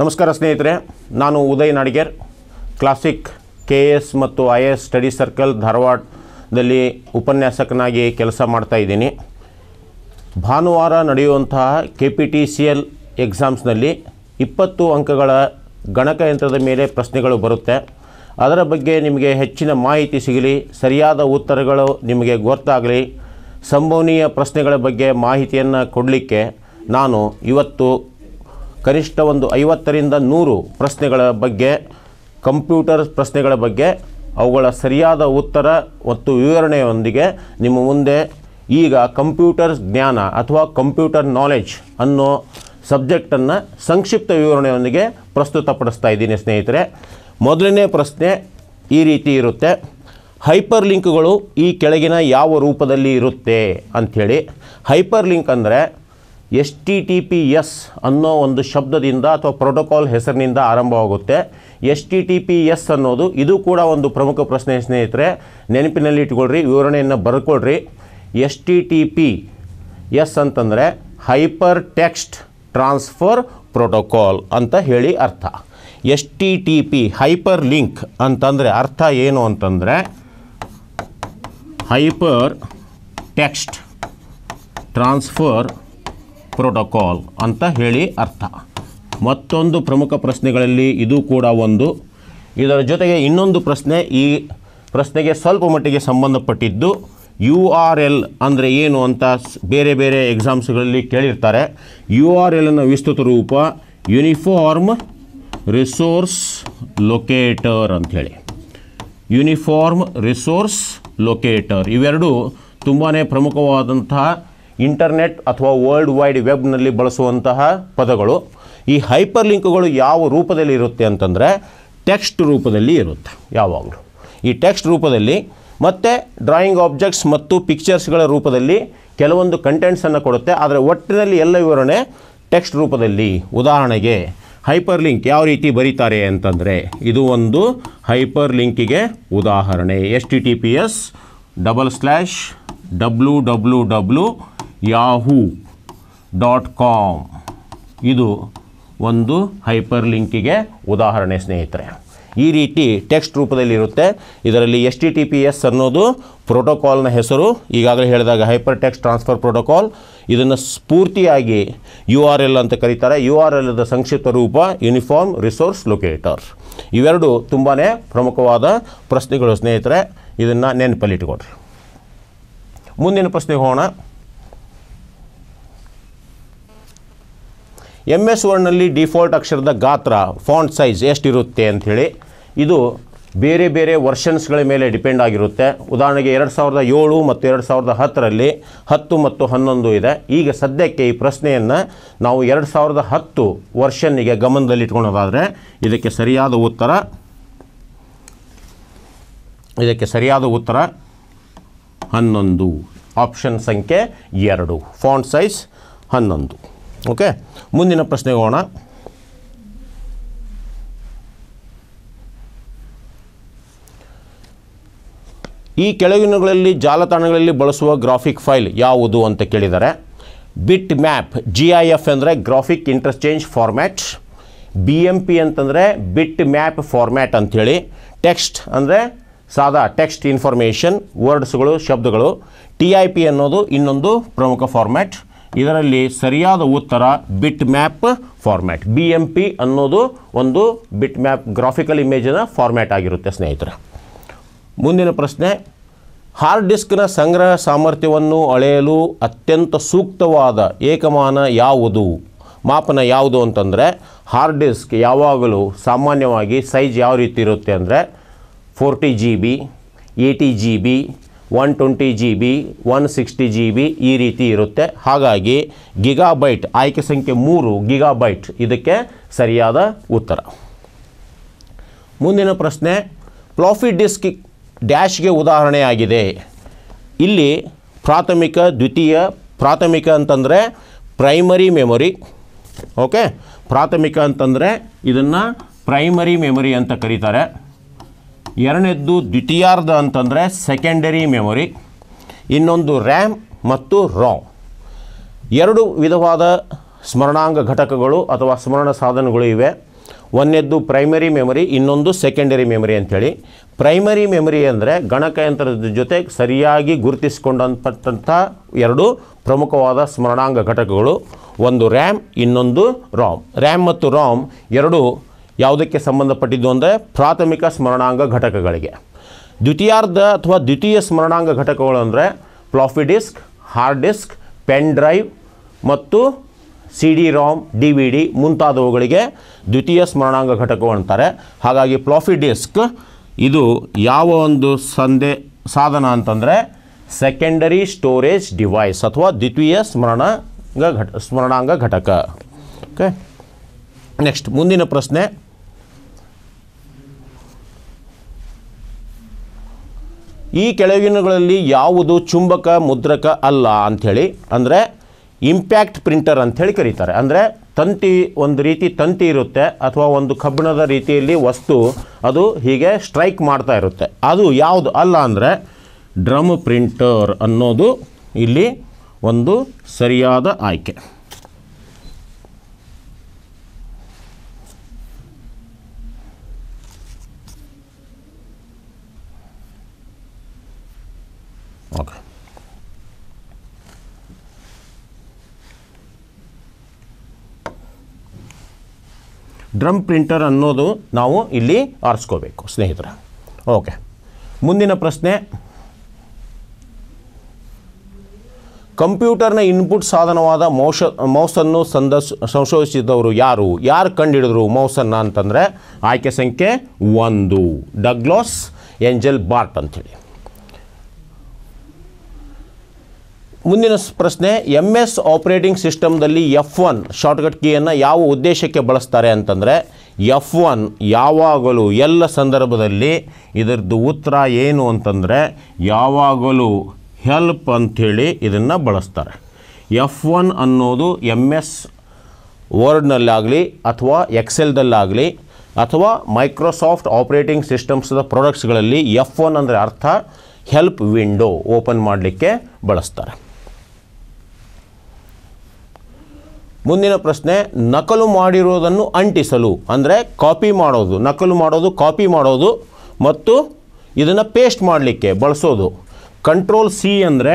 ನಮಸ್ಕಾರ ಸ್ನೇಹಿತರೆ ನಾನು Uday Nadiger classic K S ಮತ್ತು ಐ ಎಸ್ ಸ್ಟಡಿ ಸರ್ಕಲ್ ಧಾರವಾಡದಲ್ಲಿ ಉಪನ್ಯಾಸಕನಾಗಿ ಕೆಲಸ ಮಾಡ್ತಾಯಿದ್ದೀನಿ ಭಾನುವಾರ ನಡೆಯುವಂತಹ K P T C L ಎಕ್ಸಾಮ್ಸ್ನಲ್ಲಿ ಇಪ್ಪತ್ತು ಅಂಕಗಳ ಗಣಕಯಂತ್ರದ ಮೇಲೆ ಪ್ರಶ್ನೆಗಳು ಬರುತ್ತೆ ಅದರ ಬಗ್ಗೆ ನಿಮಗೆ ಹೆಚ್ಚಿನ ಮಾಹಿತಿ ಸಿಗಲಿ ಸರಿಯಾದ ಉತ್ತರಗಳು ನಿಮಗೆ ಗೊತ್ತಾಗಲಿ ಸಂಭವನೀಯ ಪ್ರಶ್ನೆಗಳ ಬಗ್ಗೆ ಮಾಹಿತಿಯನ್ನು ಕೊಡಲಿಕ್ಕೆ ನಾನು ಇವತ್ತು ಕನಿಷ್ಠ ಒಂದು ಐವತ್ತರಿಂದ ನೂರು ಪ್ರಶ್ನೆಗಳ ಬಗ್ಗೆ ಕಂಪ್ಯೂಟರ್ ಪ್ರಶ್ನೆಗಳ ಬಗ್ಗೆ ಅವುಗಳ ಸರಿಯಾದ ಉತ್ತರ ಮತ್ತು ವಿವರಣೆಯೊಂದಿಗೆ ನಿಮ್ಮ ಮುಂದೆ ಈಗ ಕಂಪ್ಯೂಟರ್ ಜ್ಞಾನ ಅಥವಾ ಕಂಪ್ಯೂಟರ್ ನಾಲೆಜ್ ಅನ್ನೋ ಸಬ್ಜೆಕ್ಟನ್ನು ಸಂಕ್ಷಿಪ್ತ ವಿವರಣೆಯೊಂದಿಗೆ ಪ್ರಸ್ತುತಪಡಿಸ್ತಾ ಇದ್ದೀನಿ ಸ್ನೇಹಿತರೆ ಮೊದಲನೇ ಪ್ರಶ್ನೆ ಈ ರೀತಿ ಇರುತ್ತೆ ಹೈಪರ್ ಲಿಂಕ್ಗಳು ಈ ಕೆಳಗಿನ ಯಾವ ರೂಪದಲ್ಲಿ ಇರುತ್ತೆ ಅಂಥೇಳಿ ಹೈಪರ್ ಲಿಂಕ್ ಅಂದರೆ S T T P S ಅನ್ನೋ ಒಂದು ಶಬ್ದದಿಂದ ಅಥವಾ ಪ್ರೋಟೋಕಾಲ್ ಹೆಸರಿನಿಂದ ಆರಂಭವಾಗುತ್ತೆ S T T P S ಅನ್ನೋದು ಇದು ಕೂಡ ಒಂದು ಪ್ರಮುಖ ಪ್ರಶ್ನೆ ಸ್ನೇಹಿತರೆ ನೆನಪಿನಲ್ಲಿ ಇಟ್ಕೊಳ್ರಿ ವಿವರಣೆಯನ್ನು ಬರ್ಕೊಳ್ರಿ S T T P S ಅಂತಂದರೆ ಹೈಪರ್ ಟೆಕ್ಸ್ಟ್ ಟ್ರಾನ್ಸ್ಫರ್ ಪ್ರೋಟೋಕಾಲ್ ಅಂತ ಹೇಳಿ ಅರ್ಥ S T T P hyperlink ಅಂತಂದರೆ ಅರ್ಥ ಏನು ಅಂತಂದರೆ ಹೈಪರ್ ಟೆಕ್ಸ್ಟ್ ಟ್ರಾನ್ಸ್ಫರ್ ಪ್ರೋಟೋಕಾಲ್ ಅಂತ ಹೇಳಿ ಅರ್ಥ ಮತ್ತೊಂದು ಪ್ರಮುಖ ಪ್ರಶ್ನೆಗಳಲ್ಲಿ ಇದು ಕೂಡ ಒಂದು ಇದರ ಜೊತೆಗೆ ಇನ್ನೊಂದು ಪ್ರಶ್ನೆ ಈ ಪ್ರಶ್ನೆಗೆ ಸ್ವಲ್ಪ ಮಟ್ಟಿಗೆ ಸಂಬಂಧಪಟ್ಟಿದ್ದು ಯು ಆರ್ ಎಲ್ ಅಂದರೆ ಏನು ಅಂತ ಬೇರೆ ಬೇರೆ ಎಕ್ಸಾಮ್ಸ್ಗಳಲ್ಲಿ ಕೇಳಿರ್ತಾರೆ ಯು ಆರ್ ಎಲ್ನ ವಿಸ್ತೃತ ರೂಪ ಯೂನಿಫಾರ್ಮ್ ರಿಸೋರ್ಸ್ ಲೊಕೇಟರ್ ಅಂಥೇಳಿ ಯೂನಿಫಾರ್ಮ್ ರಿಸೋರ್ಸ್ ಲೊಕೇಟರ್ ಇವೆರಡೂ ತುಂಬಾ ಪ್ರಮುಖವಾದಂತಹ ಇಂಟರ್ನೆಟ್ ಅಥವಾ ವರ್ಲ್ಡ್ ವೈಡ್ ವೆಬ್ನಲ್ಲಿ ಬಳಸುವಂತಹ ಪದಗಳು ಈ ಹೈಪರ್ ಲಿಂಕ್ಗಳು ಯಾವ ರೂಪದಲ್ಲಿ ಇರುತ್ತೆ ಅಂತಂದರೆ ಟೆಕ್ಸ್ಟ್ ರೂಪದಲ್ಲಿ ಇರುತ್ತೆ ಯಾವಾಗಲೂ ಈ ಟೆಕ್ಸ್ಟ್ ರೂಪದಲ್ಲಿ ಮತ್ತು ಡ್ರಾಯಿಂಗ್ ಆಬ್ಜೆಕ್ಟ್ಸ್ ಮತ್ತು ಪಿಕ್ಚರ್ಸ್ಗಳ ರೂಪದಲ್ಲಿ ಕೆಲವೊಂದು ಕಂಟೆಂಟ್ಸನ್ನು ಕೊಡುತ್ತೆ ಆದರೆ ಒಟ್ಟಿನಲ್ಲಿ ಎಲ್ಲ ವಿವರಣೆ ಟೆಕ್ಸ್ಟ್ ರೂಪದಲ್ಲಿ ಉದಾಹರಣೆಗೆ ಹೈಪರ್ ಲಿಂಕ್ ಯಾವ ರೀತಿ ಬರೀತಾರೆ ಅಂತಂದರೆ ಇದು ಒಂದು ಹೈಪರ್ ಲಿಂಕಿಗೆ ಉದಾಹರಣೆ S T T P S double slash W W W Yahoo dot com ಇದು ಒಂದು ಹೈಪರ್ ಲಿಂಕಿಗೆ ಉದಾಹರಣೆ ಸ್ನೇಹಿತರೆ ಈ ರೀತಿ ಟೆಕ್ಸ್ಟ್ ರೂಪದಲ್ಲಿರುತ್ತೆ ಇದರಲ್ಲಿ S T T P S ಅನ್ನೋದು ಪ್ರೋಟೋಕಾಲ್ನ ಹೆಸರು ಈಗಾಗಲೇ ಹೇಳಿದಾಗ ಹೈಪರ್ ಟೆಕ್ಸ್ಟ್ ಟ್ರಾನ್ಸ್ಫರ್ ಪ್ರೋಟೋಕಾಲ್ ಇದನ್ನು ಸ್ಫೂರ್ತಿಯಾಗಿ ಯು ಆರ್ ಎಲ್ ಅಂತ ಕರೀತಾರೆ ಯು ಆರ್ ಎಲ್ದ ಸಂಕ್ಷಿಪ್ತ ರೂಪ ಯೂನಿಫಾರ್ಮ್ ರಿಸೋರ್ಸ್ ಲೊಕೇಟರ್ ಇವೆರಡು ತುಂಬಾ ಪ್ರಮುಖವಾದ ಪ್ರಶ್ನೆಗಳು ಸ್ನೇಹಿತರೆ ಇದನ್ನು ನೆನಪಲ್ಲಿಟ್ಕೊಡ್ರಿ ಮುಂದಿನ ಪ್ರಶ್ನೆಗೆ ಹೋಗೋಣ ಎಮ್ ಎಸ್ ವರ್ಡ್ನಲ್ಲಿ ಡಿಫಾಲ್ಟ್ ಅಕ್ಷರದ ಗಾತ್ರ ಫಾಂಟ್ ಸೈಜ್ ಎಷ್ಟಿರುತ್ತೆ ಅಂಥೇಳಿ ಇದು ಬೇರೆ ಬೇರೆ ವರ್ಷನ್ಸ್ಗಳ ಮೇಲೆ ಡಿಪೆಂಡ್ ಆಗಿರುತ್ತೆ ಉದಾಹರಣೆಗೆ ಎರಡು ಸಾವಿರದ ಏಳು ಮತ್ತು ಎರಡು ಸಾವಿರದ ಹತ್ತರಲ್ಲಿ ಹತ್ತು ಮತ್ತು ಹನ್ನೊಂದು ಇದೆ ಈಗ ಸದ್ಯಕ್ಕೆ ಈ ಪ್ರಶ್ನೆಯನ್ನು ನಾವು ಎರಡು ಸಾವಿರದ ಹತ್ತು ವರ್ಷನ್ನಿಗೆ ಗಮನದಲ್ಲಿಟ್ಕೊಳ್ಳೋದಾದರೆ ಇದಕ್ಕೆ ಸರಿಯಾದ ಉತ್ತರ ಇದಕ್ಕೆ ಸರಿಯಾದ ಉತ್ತರ ಹನ್ನೊಂದು ಆಪ್ಷನ್ ಸಂಖ್ಯೆ ಎರಡು ಫಾಂಟ್ ಸೈಜ್ ಹನ್ನೊಂದು ಓಕೆ ಮುಂದಿನ ಪ್ರಶ್ನೆಗೆ ಹೋಗೋಣ ಈ ಕೆಳಗಿನಗಳಲ್ಲಿ ಜಾಲತಾಣಗಳಲ್ಲಿ ಬಳಸುವ ಗ್ರಾಫಿಕ್ ಫೈಲ್ ಯಾವುದು ಅಂತ ಕೇಳಿದರೆ bitmap G I F ಅಂದರೆ graphic interchange format B M P ಅಂತಂದರೆ ಬಿಟ್ ಮ್ಯಾಪ್ ಫಾರ್ಮ್ಯಾಟ್ ಅಂಥೇಳಿ ಟೆಕ್ಸ್ಟ್ ಅಂದರೆ ಸಾದಾ ಟೆಕ್ಸ್ಟ್ ಇನ್ಫಾರ್ಮೇಷನ್ ವರ್ಡ್ಸ್ಗಳು ಶಬ್ದಗಳು ಟಿ ಐ ಪಿ ಅನ್ನೋದು ಇನ್ನೊಂದು ಪ್ರಮುಖ ಫಾರ್ಮ್ಯಾಟ್ ಇದರಲ್ಲಿ ಸರಿಯಾದ ಉತ್ತರ bitmap format B M P ಅನ್ನೋದು ಒಂದು ಬಿಟ್ ಮ್ಯಾಪ್ ಗ್ರಾಫಿಕಲ್ ಇಮೇಜಿನ ಫಾರ್ಮ್ಯಾಟ್ ಆಗಿರುತ್ತೆ ಸ್ನೇಹಿತರೆ ಮುಂದಿನ ಪ್ರಶ್ನೆ ಹಾರ್ಡ್ ಡಿಸ್ಕ್ನ ಸಂಗ್ರಹ ಸಾಮರ್ಥ್ಯವನ್ನು ಅಳೆಯಲು ಅತ್ಯಂತ ಸೂಕ್ತವಾದ ಏಕಮಾನ ಯಾವುದು ಮಾಪನ ಯಾವುದು ಅಂತಂದರೆ ಹಾರ್ಡ್ ಡಿಸ್ಕ್ ಯಾವಾಗಲೂ ಸಾಮಾನ್ಯವಾಗಿ ಸೈಜ್ ಯಾವ ರೀತಿ ಇರುತ್ತೆ ಅಂದರೆ forty G B eighty G B one twenty G B one sixty G B ಈ ರೀತಿ ಇರುತ್ತೆ ಹಾಗಾಗಿ ಗಿಗಾಬೈಟ್ ಆಯ್ಕೆ ಸಂಖ್ಯೆ ಮೂರು ಗಿಗಾಬೈಟ್ ಇದಕ್ಕೆ ಸರಿಯಾದ ಉತ್ತರ ಮುಂದಿನ ಪ್ರಶ್ನೆ ಪ್ಲಾಫಿ ಡಿಸ್ಕ್ ಡ್ಯಾಶ್ಗೆ ಉದಾಹರಣೆಯಾಗಿದೆ ಇಲ್ಲಿ ಪ್ರಾಥಮಿಕ ದ್ವಿತೀಯ ಪ್ರಾಥಮಿಕ ಅಂತಂದರೆ ಪ್ರೈಮರಿ ಮೆಮೊರಿ ಓಕೆ ಪ್ರಾಥಮಿಕ ಅಂತಂದರೆ ಇದನ್ನು ಪ್ರೈಮರಿ ಮೆಮೊರಿ ಅಂತ ಕರೀತಾರೆ ಎರಡನೇದ್ದು ದ್ವಿತೀಯಾರ್ಧ ಅಂತಂದರೆ ಸೆಕೆಂಡರಿ ಮೆಮೊರಿ ಇನ್ನೊಂದು ರ್ಯಾಮ್ ಮತ್ತು ರಾಮ್ ಎರಡು ವಿಧವಾದ ಸ್ಮರಣಾಂಗ ಘಟಕಗಳು ಅಥವಾ ಸ್ಮರಣ ಸಾಧನಗಳು ಇವೆ ಒಂದೆದ್ದು ಪ್ರೈಮರಿ ಮೆಮೊರಿ ಇನ್ನೊಂದು ಸೆಕೆಂಡರಿ ಮೆಮೊರಿ ಅಂಥೇಳಿ ಪ್ರೈಮರಿ ಮೆಮೊರಿ ಅಂದರೆ ಗಣಕಯಂತ್ರದ ಜೊತೆ ಸರಿಯಾಗಿ ಗುರುತಿಸಿಕೊಂಡಂಥ ಎರಡು ಪ್ರಮುಖವಾದ ಸ್ಮರಣಾಂಗ ಘಟಕಗಳು ಒಂದು ರ್ಯಾಮ್ ಇನ್ನೊಂದು ರಾಮ್ ರ್ಯಾಮ್ ಮತ್ತು ರಾಮ್ ಎರಡು ಯಾವುದಕ್ಕೆ ಸಂಬಂಧಪಟ್ಟಿದ್ದು ಅಂದರೆ ಪ್ರಾಥಮಿಕ ಸ್ಮರಣಾಂಗ ಘಟಕಗಳಿಗೆ ದ್ವಿತೀಯಾರ್ಧ ಅಥವಾ ದ್ವಿತೀಯ ಸ್ಮರಣಾಂಗ ಘಟಕಗಳು ಅಂದರೆ floppy disk hard disk pen drive ಮತ್ತು C D ROM D V D ಮುಂತಾದವುಗಳಿಗೆ ದ್ವಿತೀಯ ಸ್ಮರಣಾಂಗ ಘಟಕಗಳು ಅಂತಾರೆ ಹಾಗಾಗಿ ಪ್ಲಾಫಿ ಡಿಸ್ಕ್ ಇದು ಯಾವ ಒಂದು ಸಂದೇ ಸಾಧನ ಅಂತಂದರೆ ಸೆಕೆಂಡರಿ ಸ್ಟೋರೇಜ್ ಡಿವೈಸ್ ಅಥವಾ ದ್ವಿತೀಯ ಸ್ಮರಣಾಂಗ ಘಟ ಸ್ಮರಣಾಂಗ ಘಟಕ ಓಕೆ ನೆಕ್ಸ್ಟ್ ಮುಂದಿನ ಪ್ರಶ್ನೆ ಈ ಕೆಳಗಿನಗಳಲ್ಲಿ ಯಾವುದು ಚುಂಬಕ ಮುದ್ರಕ ಅಲ್ಲ ಅಂಥೇಳಿ ಅಂದರೆ ಇಂಪ್ಯಾಕ್ಟ್ ಪ್ರಿಂಟರ್ ಅಂಥೇಳಿ ಕರೀತಾರೆ ಅಂದರೆ ತಂತಿ ಒಂದು ರೀತಿ ತಂತಿ ಇರುತ್ತೆ ಅಥವಾ ಒಂದು ಕಬ್ಬಿಣದ ರೀತಿಯಲ್ಲಿ ವಸ್ತು ಅದು ಹೀಗೆ ಸ್ಟ್ರೈಕ್ ಮಾಡ್ತಾ ಇರುತ್ತೆ ಅದು ಯಾವುದು ಅಲ್ಲ ಅಂದರೆ ಡ್ರಮ್ ಪ್ರಿಂಟರ್ ಅನ್ನೋದು ಇಲ್ಲಿ ಒಂದು ಸರಿಯಾದ ಆಯ್ಕೆ ಡ್ರಮ್ ಪ್ರಿಂಟರ್ ಅನ್ನೋದು ನಾವು ಇಲ್ಲಿ ಆರಿಸ್ಕೋಬೇಕು ಸ್ನೇಹಿತರೆ ಓಕೆ ಮುಂದಿನ ಪ್ರಶ್ನೆ ಕಂಪ್ಯೂಟರ್ನ ಇನ್ಪುಟ್ ಸಾಧನವಾದ ಮೌಸ ಮೌಸನ್ನು ಸಂದ ಸಂಶೋಧಿಸಿದವರು ಯಾರು ಯಾರು ಕಂಡುಹಿಡಿದ್ರು ಮೌಸನ್ನು ಅಂತಂದರೆ ಆಯ್ಕೆ ಸಂಖ್ಯೆ ಒಂದು ಡಗ್ಲಾಸ್ ಏಂಜಲ್ ಬಾರ್ಟ್ ಅಂಥೇಳಿ ಮುಂದಿನ ಪ್ರಶ್ನೆ ಎಮ್ ಎಸ್ ಆಪ್ರೇಟಿಂಗ್ ಸಿಸ್ಟಮ್ದಲ್ಲಿ ಎಫ್ ಒನ್ ಶಾರ್ಟ್ಕಟ್ ಕೀಯನ್ನು ಯಾವ ಉದ್ದೇಶಕ್ಕೆ ಬಳಸ್ತಾರೆ ಅಂತಂದರೆ ಎಫ್ ಒನ್ ಯಾವಾಗಲೂ ಎಲ್ಲ ಸಂದರ್ಭದಲ್ಲಿ ಇದರದ್ದು ಉತ್ತರ ಏನು ಅಂತಂದರೆ ಯಾವಾಗಲೂ ಹೆಲ್ಪ್ ಅಂಥೇಳಿ ಇದನ್ನು ಬಳಸ್ತಾರೆ ಎಫ್ ಒನ್ ಅನ್ನೋದು ಎಮ್ ಎಸ್ ವರ್ಡ್ನಲ್ಲಾಗಲಿ ಅಥವಾ ಎಕ್ಸೆಲ್ದಲ್ಲಾಗಲಿ ಅಥವಾ ಮೈಕ್ರೋಸಾಫ್ಟ್ ಆಪ್ರೇಟಿಂಗ್ ಸಿಸ್ಟಮ್ಸ್ದ ಪ್ರಾಡಕ್ಟ್ಸ್ಗಳಲ್ಲಿ ಎಫ್ ಒನ್ ಅಂದರೆ ಅರ್ಥ ಹೆಲ್ಪ್ ವಿಂಡೋ ಓಪನ್ ಮಾಡಲಿಕ್ಕೆ ಬಳಸ್ತಾರೆ ಮುಂದಿನ ಪ್ರಶ್ನೆ ನಕಲು ಮಾಡಿರೋದನ್ನು ಅಂಟಿಸಲು ಅಂದರೆ ಕಾಪಿ ಮಾಡೋದು ನಕಲು ಮಾಡೋದು ಕಾಪಿ ಮಾಡೋದು ಮತ್ತು ಇದನ್ನು ಪೇಸ್ಟ್ ಮಾಡಲಿಕ್ಕೆ ಬಳಸೋದು ಕಂಟ್ರೋಲ್ ಸಿ ಅಂದರೆ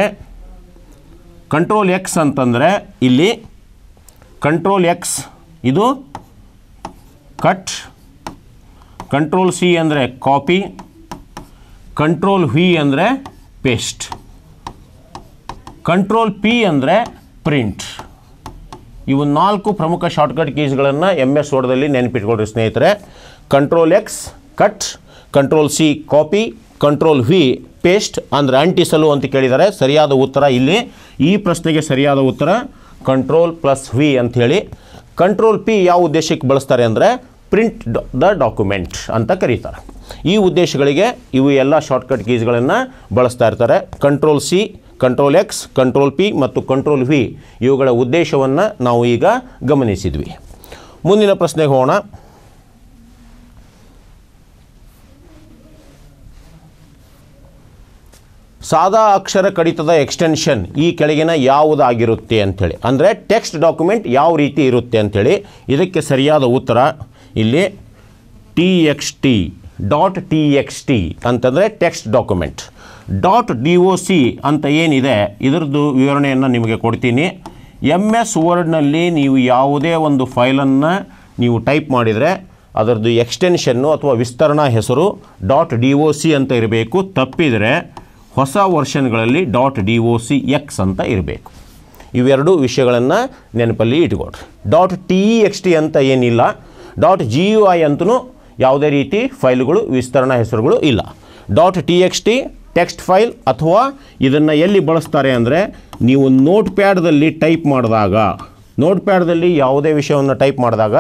ಕಂಟ್ರೋಲ್ ಎಕ್ಸ್ ಅಂತಂದರೆ ಇಲ್ಲಿ ಕಂಟ್ರೋಲ್ ಎಕ್ಸ್ ಇದು ಕಟ್ ಕಂಟ್ರೋಲ್ ಸಿ ಅಂದರೆ ಕಾಪಿ ಕಂಟ್ರೋಲ್ ವಿ ಅಂದರೆ ಪೇಸ್ಟ್ ಕಂಟ್ರೋಲ್ ಪಿ ಅಂದರೆ ಪ್ರಿಂಟ್ ಇವು ನಾಲ್ಕು ಪ್ರಮುಖ ಶಾರ್ಟ್ಕಟ್ ಕೀಸ್ಗಳನ್ನು ಎಮ್ ಎಸ್ ವರ್ಡ್ದಲ್ಲಿ ನೆನಪಿಟ್ಕೊಳ್ರಿ ಸ್ನೇಹಿತರೆ control X cut control C copy control V paste ಅಂದರೆ ಅಂಟಿಸಲು ಅಂತ ಕೇಳಿದ್ದಾರೆ ಸರಿಯಾದ ಉತ್ತರ ಇಲ್ಲಿ ಈ ಪ್ರಶ್ನೆಗೆ ಸರಿಯಾದ ಉತ್ತರ ಕಂಟ್ರೋಲ್ ಪ್ಲಸ್ ವಿ ಅಂಥೇಳಿ ಕಂಟ್ರೋಲ್ ಪಿ ಯಾವ ಉದ್ದೇಶಕ್ಕೆ ಬಳಸ್ತಾರೆ ಅಂದರೆ ಪ್ರಿಂಟ್ ದ ಡಾಕ್ಯುಮೆಂಟ್ ಅಂತ ಕರೀತಾರೆ ಈ ಉದ್ದೇಶಗಳಿಗೆ ಇವು ಎಲ್ಲ ಶಾರ್ಟ್ಕಟ್ ಕೀಸ್ಗಳನ್ನು ಬಳಸ್ತಾ ಇರ್ತಾರೆ control C control X control P ಮತ್ತು ಕಂಟ್ರೋಲ್ ವಿ ಇವುಗಳ ಉದ್ದೇಶವನ್ನು ನಾವು ಈಗ ಗಮನಿಸಿದ್ವಿ ಮುಂದಿನ ಪ್ರಶ್ನೆಗೆ ಹೋಗೋಣ ಸಾದಾ ಅಕ್ಷರ ಕಡಿತದ ಎಕ್ಸ್ಟೆನ್ಷನ್ ಈ ಕೆಳಗಿನ ಯಾವುದಾಗಿರುತ್ತೆ ಅಂಥೇಳಿ ಅಂದರೆ ಟೆಕ್ಸ್ಟ್ ಡಾಕ್ಯುಮೆಂಟ್ ಯಾವ ರೀತಿ ಇರುತ್ತೆ ಅಂಥೇಳಿ ಇದಕ್ಕೆ ಸರಿಯಾದ ಉತ್ತರ ಇಲ್ಲಿ T X T dot T X T ಅಂತಂದರೆ text document dot D O C ಅಂತ ಏನಿದೆ ಇದರದ್ದು ವಿವರಣೆಯನ್ನು ನಿಮಗೆ ಕೊಡ್ತೀನಿ ಎಮ್ ಎಸ್ ವರ್ಡ್ನಲ್ಲಿ ನೀವು ಯಾವುದೇ ಒಂದು ಫೈಲನ್ನು ನೀವು ಟೈಪ್ ಮಾಡಿದರೆ ಅದರದ್ದು ಎಕ್ಸ್ಟೆನ್ಷನ್ನು ಅಥವಾ ವಿಸ್ತರಣಾ ಹೆಸರು ಡಾಟ್ ಡಿ ಒ ಸಿ ಅಂತ ಇರಬೇಕು ತಪ್ಪಿದರೆ ಹೊಸ ವರ್ಷನ್ಗಳಲ್ಲಿ dot D O C X ಅಂತ ಇರಬೇಕು ಇವೆರಡು ವಿಷಯಗಳನ್ನು ನೆನಪಲ್ಲಿ ಇಟ್ಕೊಡ್ರಿ dot T E e X T ಅಂತ ಏನಿಲ್ಲ ಡಾಟ್ ಜಿ ಯು ಐ ಅಂತಲೂ ಯಾವುದೇ ರೀತಿ ಫೈಲ್ಗಳು ವಿಸ್ತರಣಾ ಹೆಸರುಗಳು ಇಲ್ಲ dot T X T text file ಅಥವಾ ಇದನ್ನು ಎಲ್ಲಿ ಬಳಸ್ತಾರೆ ಅಂದರೆ ನೀವು ನೋಟ್ ಪ್ಯಾಡ್ದಲ್ಲಿ ಟೈಪ್ ಮಾಡಿದಾಗ ನೋಟ್ ಪ್ಯಾಡ್ದಲ್ಲಿ ಯಾವುದೇ ವಿಷಯವನ್ನು ಟೈಪ್ ಮಾಡಿದಾಗ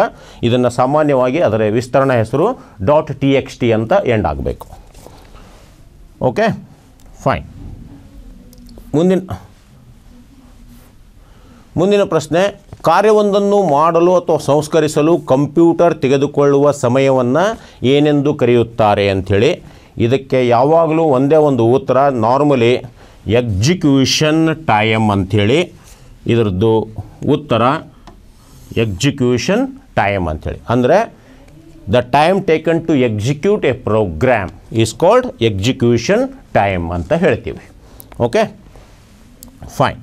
ಇದನ್ನು ಸಾಮಾನ್ಯವಾಗಿ ಅದರ ವಿಸ್ತರಣಾ ಹೆಸರು ಡಾಟ್ ಟಿ ಎಕ್ಸ್ ಟಿ ಅಂತ ಎಂಡ್ ಆಗಬೇಕು ಓಕೆ ಫೈನ್ ಮುಂದಿನ ಮುಂದಿನ ಪ್ರಶ್ನೆ ಕಾರ್ಯವೊಂದನ್ನು ಮಾಡಲು ಅಥವಾ ಸಂಸ್ಕರಿಸಲು ಕಂಪ್ಯೂಟರ್ ತೆಗೆದುಕೊಳ್ಳುವ ಸಮಯವನ್ನು ಏನೆಂದು ಕರೆಯುತ್ತಾರೆ ಅಂಥೇಳಿ ಇದಕ್ಕೆ ಯಾವಾಗಲೂ ಒಂದೇ ಒಂದು ಉತ್ತರ ನಾರ್ಮಲಿ ಎಕ್ಸಿಕ್ಯೂಷನ್ ಟೈಮ್ ಅಂಥೇಳಿ ಇದರದ್ದು ಉತ್ತರ ಎಕ್ಸಿಕ್ಯೂಷನ್ ಟೈಮ್ ಅಂಥೇಳಿ ಅಂದರೆ the time taken to execute a program is called execution time ಅಂತ ಹೇಳ್ತೀವಿ ಓಕೆ ಫೈನ್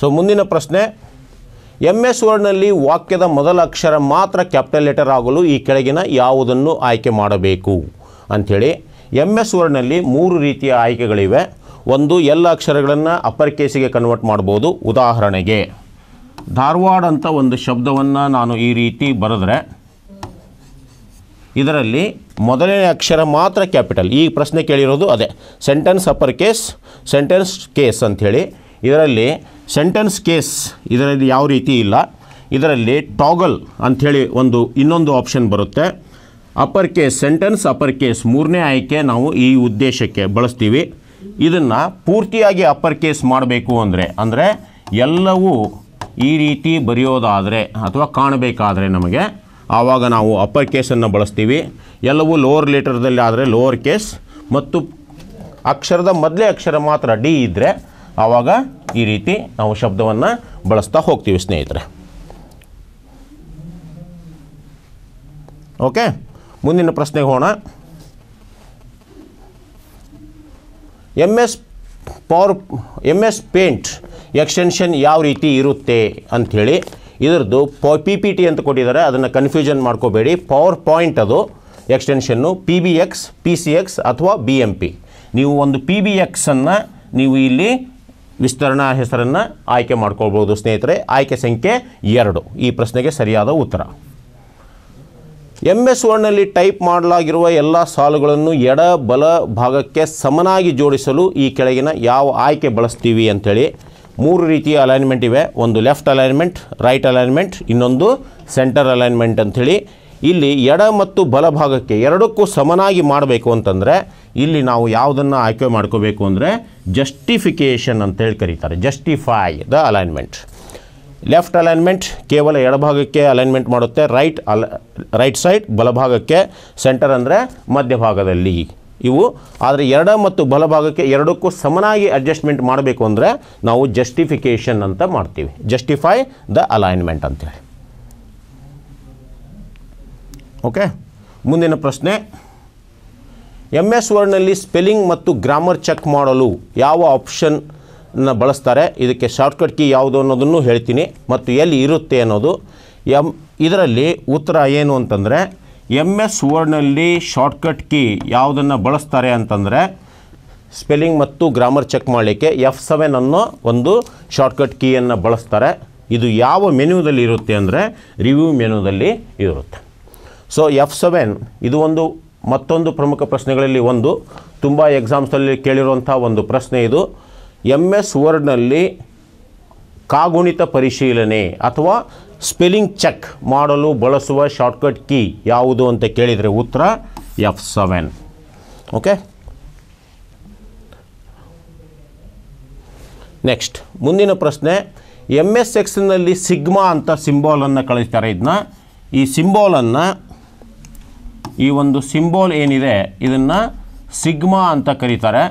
ಸೊ ಮುಂದಿನ ಪ್ರಶ್ನೆ ಎಮ್ ಎಸ್ ವರ್ಡ್ನಲ್ಲಿ ವಾಕ್ಯದ ಮೊದಲ ಅಕ್ಷರ ಮಾತ್ರ ಕ್ಯಾಪಿಟಲ್ ಲೆಟರ್ ಆಗಲು ಈ ಕೆಳಗಿನ ಯಾವುದನ್ನು ಆಯ್ಕೆ ಮಾಡಬೇಕು ಅಂಥೇಳಿ ಎಂ ಎಸ್ ವರ್ಡ್ನಲ್ಲಿ ಮೂರು ರೀತಿಯ ಆಯ್ಕೆಗಳಿವೆ ಒಂದು ಎಲ್ಲ ಅಕ್ಷರಗಳನ್ನು ಅಪ್ಪರ್ ಕೇಸಿಗೆ ಕನ್ವರ್ಟ್ ಮಾಡ್ಬೋದು ಉದಾಹರಣೆಗೆ ಧಾರವಾಡ ಅಂತ ಒಂದು ಶಬ್ದವನ್ನು ನಾನು ಈ ರೀತಿ ಬರೆದ್ರೆ ಇದರಲ್ಲಿ ಮೊದಲನೇ ಅಕ್ಷರ ಮಾತ್ರ ಕ್ಯಾಪಿಟಲ್ ಈ ಪ್ರಶ್ನೆ ಕೇಳಿರೋದು ಅದೇ sentence upper case sentence case ಅಂಥೇಳಿ ಇದರಲ್ಲಿ ಸೆಂಟೆನ್ಸ್ ಕೇಸ್ ಇದರಲ್ಲಿ ಯಾವ ರೀತಿ ಇಲ್ಲ ಇದರಲ್ಲಿ ಟಾಗಲ್ ಅಂಥೇಳಿ ಒಂದು ಇನ್ನೊಂದು ಆಪ್ಷನ್ ಬರುತ್ತೆ upper case sentence upper case ಮೂರನೇ ಆಯ್ಕೆ ನಾವು ಈ ಉದ್ದೇಶಕ್ಕೆ ಬಳಸ್ತೀವಿ ಇದನ್ನು ಪೂರ್ತಿಯಾಗಿ ಅಪ್ಪರ್ ಕೇಸ್ ಮಾಡಬೇಕು ಅಂದರೆ ಅಂದರೆ ಎಲ್ಲವೂ ಈ ರೀತಿ ಬರೆಯೋದಾದರೆ ಅಥವಾ ಕಾಣಬೇಕಾದರೆ ನಮಗೆ ಆವಾಗ ನಾವು ಅಪ್ಪರ್ ಕೇಸನ್ನು ಬಳಸ್ತೀವಿ ಎಲ್ಲವೂ ಲೋವರ್ ಲೆಟರ್ದಲ್ಲಿ ಆದರೆ ಲೋವರ್ ಕೇಸ್ ಮತ್ತು ಅಕ್ಷರದ ಮೊದಲೇ ಅಕ್ಷರ ಮಾತ್ರ ಡಿ ಇದ್ದರೆ ಆವಾಗ ಈ ರೀತಿ ನಾವು ಶಬ್ದವನ್ನು ಬಳಸ್ತಾ ಹೋಗ್ತೀವಿ ಸ್ನೇಹಿತರೆ ಓಕೆ ಮುಂದಿನ ಪ್ರಶ್ನೆಗೆ ಹೋಣ M S power M S paint extension ಯಾವ ರೀತಿ ಇರುತ್ತೆ ಅಂಥೇಳಿ ಇದರದ್ದು ಪಿ ಪಿ ಟಿ ಅಂತ ಕೊಟ್ಟಿದ್ದಾರೆ ಅದನ್ನು ಕನ್ಫ್ಯೂಷನ್ ಮಾಡ್ಕೋಬೇಡಿ ಪವರ್ ಪಾಯಿಂಟ್ ಅದು ಎಕ್ಸ್ಟೆನ್ಷನ್ನು P B X P C X ಅಥವಾ ಬಿ ಎಮ್ ಪಿ ನೀವು ಒಂದು ಪಿ ಬಿ ಎಕ್ಸನ್ನು ನೀವು ಇಲ್ಲಿ ವಿಸ್ತರಣಾ ಹೆಸರನ್ನು ಆಯ್ಕೆ ಮಾಡ್ಕೊಳ್ಬೋದು ಸ್ನೇಹಿತರೆ ಆಯ್ಕೆ ಸಂಖ್ಯೆ ಎರಡು ಈ ಪ್ರಶ್ನೆಗೆ ಸರಿಯಾದ ಉತ್ತರ ಎಮ್ ಎಸ್ ವರ್ಡ್ನಲ್ಲಿ ಟೈಪ್ ಮಾಡಲಾಗಿರುವ ಎಲ್ಲ ಸಾಲುಗಳನ್ನು ಎಡ ಬಲ ಭಾಗಕ್ಕೆ ಸಮನಾಗಿ ಜೋಡಿಸಲು ಈ ಕೆಳಗಿನ ಯಾವ ಆಯ್ಕೆ ಬಳಸ್ತೀವಿ ಅಂಥೇಳಿ ಮೂರು ರೀತಿಯ ಅಲೈನ್ಮೆಂಟ್ ಇವೆ ಒಂದು ಲೆಫ್ಟ್ ಅಲೈನ್ಮೆಂಟ್ ರೈಟ್ ಅಲೈನ್ಮೆಂಟ್ ಇನ್ನೊಂದು ಸೆಂಟರ್ ಅಲೈನ್ಮೆಂಟ್ ಅಂಥೇಳಿ ಇಲ್ಲಿ ಎಡ ಮತ್ತು ಬಲ ಭಾಗಕ್ಕೆ ಎರಡಕ್ಕೂ ಸಮನಾಗಿ ಮಾಡಬೇಕು ಅಂತಂದರೆ ಇಲ್ಲಿ ನಾವು ಯಾವುದನ್ನು ಆಯ್ಕೆ ಮಾಡ್ಕೋಬೇಕು ಅಂದರೆ ಜಸ್ಟಿಫಿಕೇಷನ್ ಅಂತೇಳಿ ಕರೀತಾರೆ justify the alignment left alignment ಕೇವಲ ಎಡಭಾಗಕ್ಕೆ ಅಲೈನ್ಮೆಂಟ್ ಮಾಡುತ್ತೆ ರೈಟ್ ಅಲ ರೈಟ್ ಸೈಡ್ ಬಲಭಾಗಕ್ಕೆ ಸೆಂಟರ್ ಅಂದರೆ ಮಧ್ಯಭಾಗದಲ್ಲಿ ಇವು ಆದರೆ ಎರಡು ಮತ್ತು ಬಲಭಾಗಕ್ಕೆ ಎರಡಕ್ಕೂ ಸಮನಾಗಿ ಅಡ್ಜಸ್ಟ್ಮೆಂಟ್ ಮಾಡಬೇಕು ಅಂದರೆ ನಾವು ಜಸ್ಟಿಫಿಕೇಷನ್ ಅಂತ ಮಾಡ್ತೀವಿ ಜಸ್ಟಿಫೈ ದ ಅಲೈನ್ಮೆಂಟ್ ಅಂತೇಳಿ ಓಕೆ ಮುಂದಿನ ಪ್ರಶ್ನೆ ಎಮ್ ಎಸ್ ವರ್ಡ್ನಲ್ಲಿ ಸ್ಪೆಲ್ಲಿಂಗ್ ಮತ್ತು ಗ್ರಾಮರ್ ಚೆಕ್ ಮಾಡಲು ಯಾವ ಆಪ್ಷನ್ನ ಬಳಸ್ತಾರೆ ಇದಕ್ಕೆ ಶಾರ್ಟ್ಕಟ್ ಕೀ ಯಾವುದು ಅನ್ನೋದನ್ನು ಹೇಳ್ತೀನಿ ಮತ್ತು ಎಲ್ಲಿ ಇರುತ್ತೆ ಅನ್ನೋದು ಎಮ್ ಇದರಲ್ಲಿ ಉತ್ತರ ಏನು ಅಂತಂದರೆ ಎಮ್ ಎಸ್ ವರ್ಡ್ನಲ್ಲಿ ಶಾರ್ಟ್ಕಟ್ ಕೀ ಯಾವುದನ್ನು ಬಳಸ್ತಾರೆ ಅಂತಂದರೆ ಸ್ಪೆಲ್ಲಿಂಗ್ ಮತ್ತು ಗ್ರಾಮರ್ ಚೆಕ್ ಮಾಡಲಿಕ್ಕೆ ಎಫ್ ಸೆವೆನ್ ಅನ್ನೋ ಒಂದು ಶಾರ್ಟ್ಕಟ್ ಕೀಯನ್ನು ಬಳಸ್ತಾರೆ ಇದು ಯಾವ ಮೆನ್ಯೂದಲ್ಲಿ ಇರುತ್ತೆ ಅಂದರೆ ರಿವ್ಯೂ ಮೆನ್ಯೂದಲ್ಲಿ ಇರುತ್ತೆ ಸೊ ಎಫ್ ಸೆವೆನ್ ಇದು ಒಂದು ಮತ್ತೊಂದು ಪ್ರಮುಖ ಪ್ರಶ್ನೆಗಳಲ್ಲಿ ಒಂದು ತುಂಬ ಎಕ್ಸಾಮ್ಸಲ್ಲಿ ಕೇಳಿರುವಂಥ ಒಂದು ಪ್ರಶ್ನೆ ಇದು ಎಮ್ ಎಸ್ ವರ್ಡ್ನಲ್ಲಿ ಕಾಗುಣಿತ ಪರಿಶೀಲನೆ ಅಥವಾ ಸ್ಪೆಲ್ಲಿಂಗ್ ಚೆಕ್ ಮಾಡಲು ಬಳಸುವ ಶಾರ್ಟ್ಕಟ್ ಕೀ ಯಾವುದು ಅಂತ ಕೇಳಿದರೆ ಉತ್ತರ ಎಫ್ ಸೆವೆನ್ ಓಕೆ ನೆಕ್ಸ್ಟ್ ಮುಂದಿನ ಪ್ರಶ್ನೆ ಎಮ್ ಎಸ್ ಎಕ್ಸ್ನಲ್ಲಿ ಸಿಗ್ಮಾ ಅಂತ ಸಿಂಬಾಲನ್ನು ಕಳಿಸ್ತಾರೆ ಇದನ್ನ ಈ ಸಿಂಬಾಲನ್ನು ಈ ಒಂದು ಸಿಂಬೋಲ್ ಏನಿದೆ ಇದನ್ನು ಸಿಗ್ಮಾ ಅಂತ ಕರೀತಾರೆ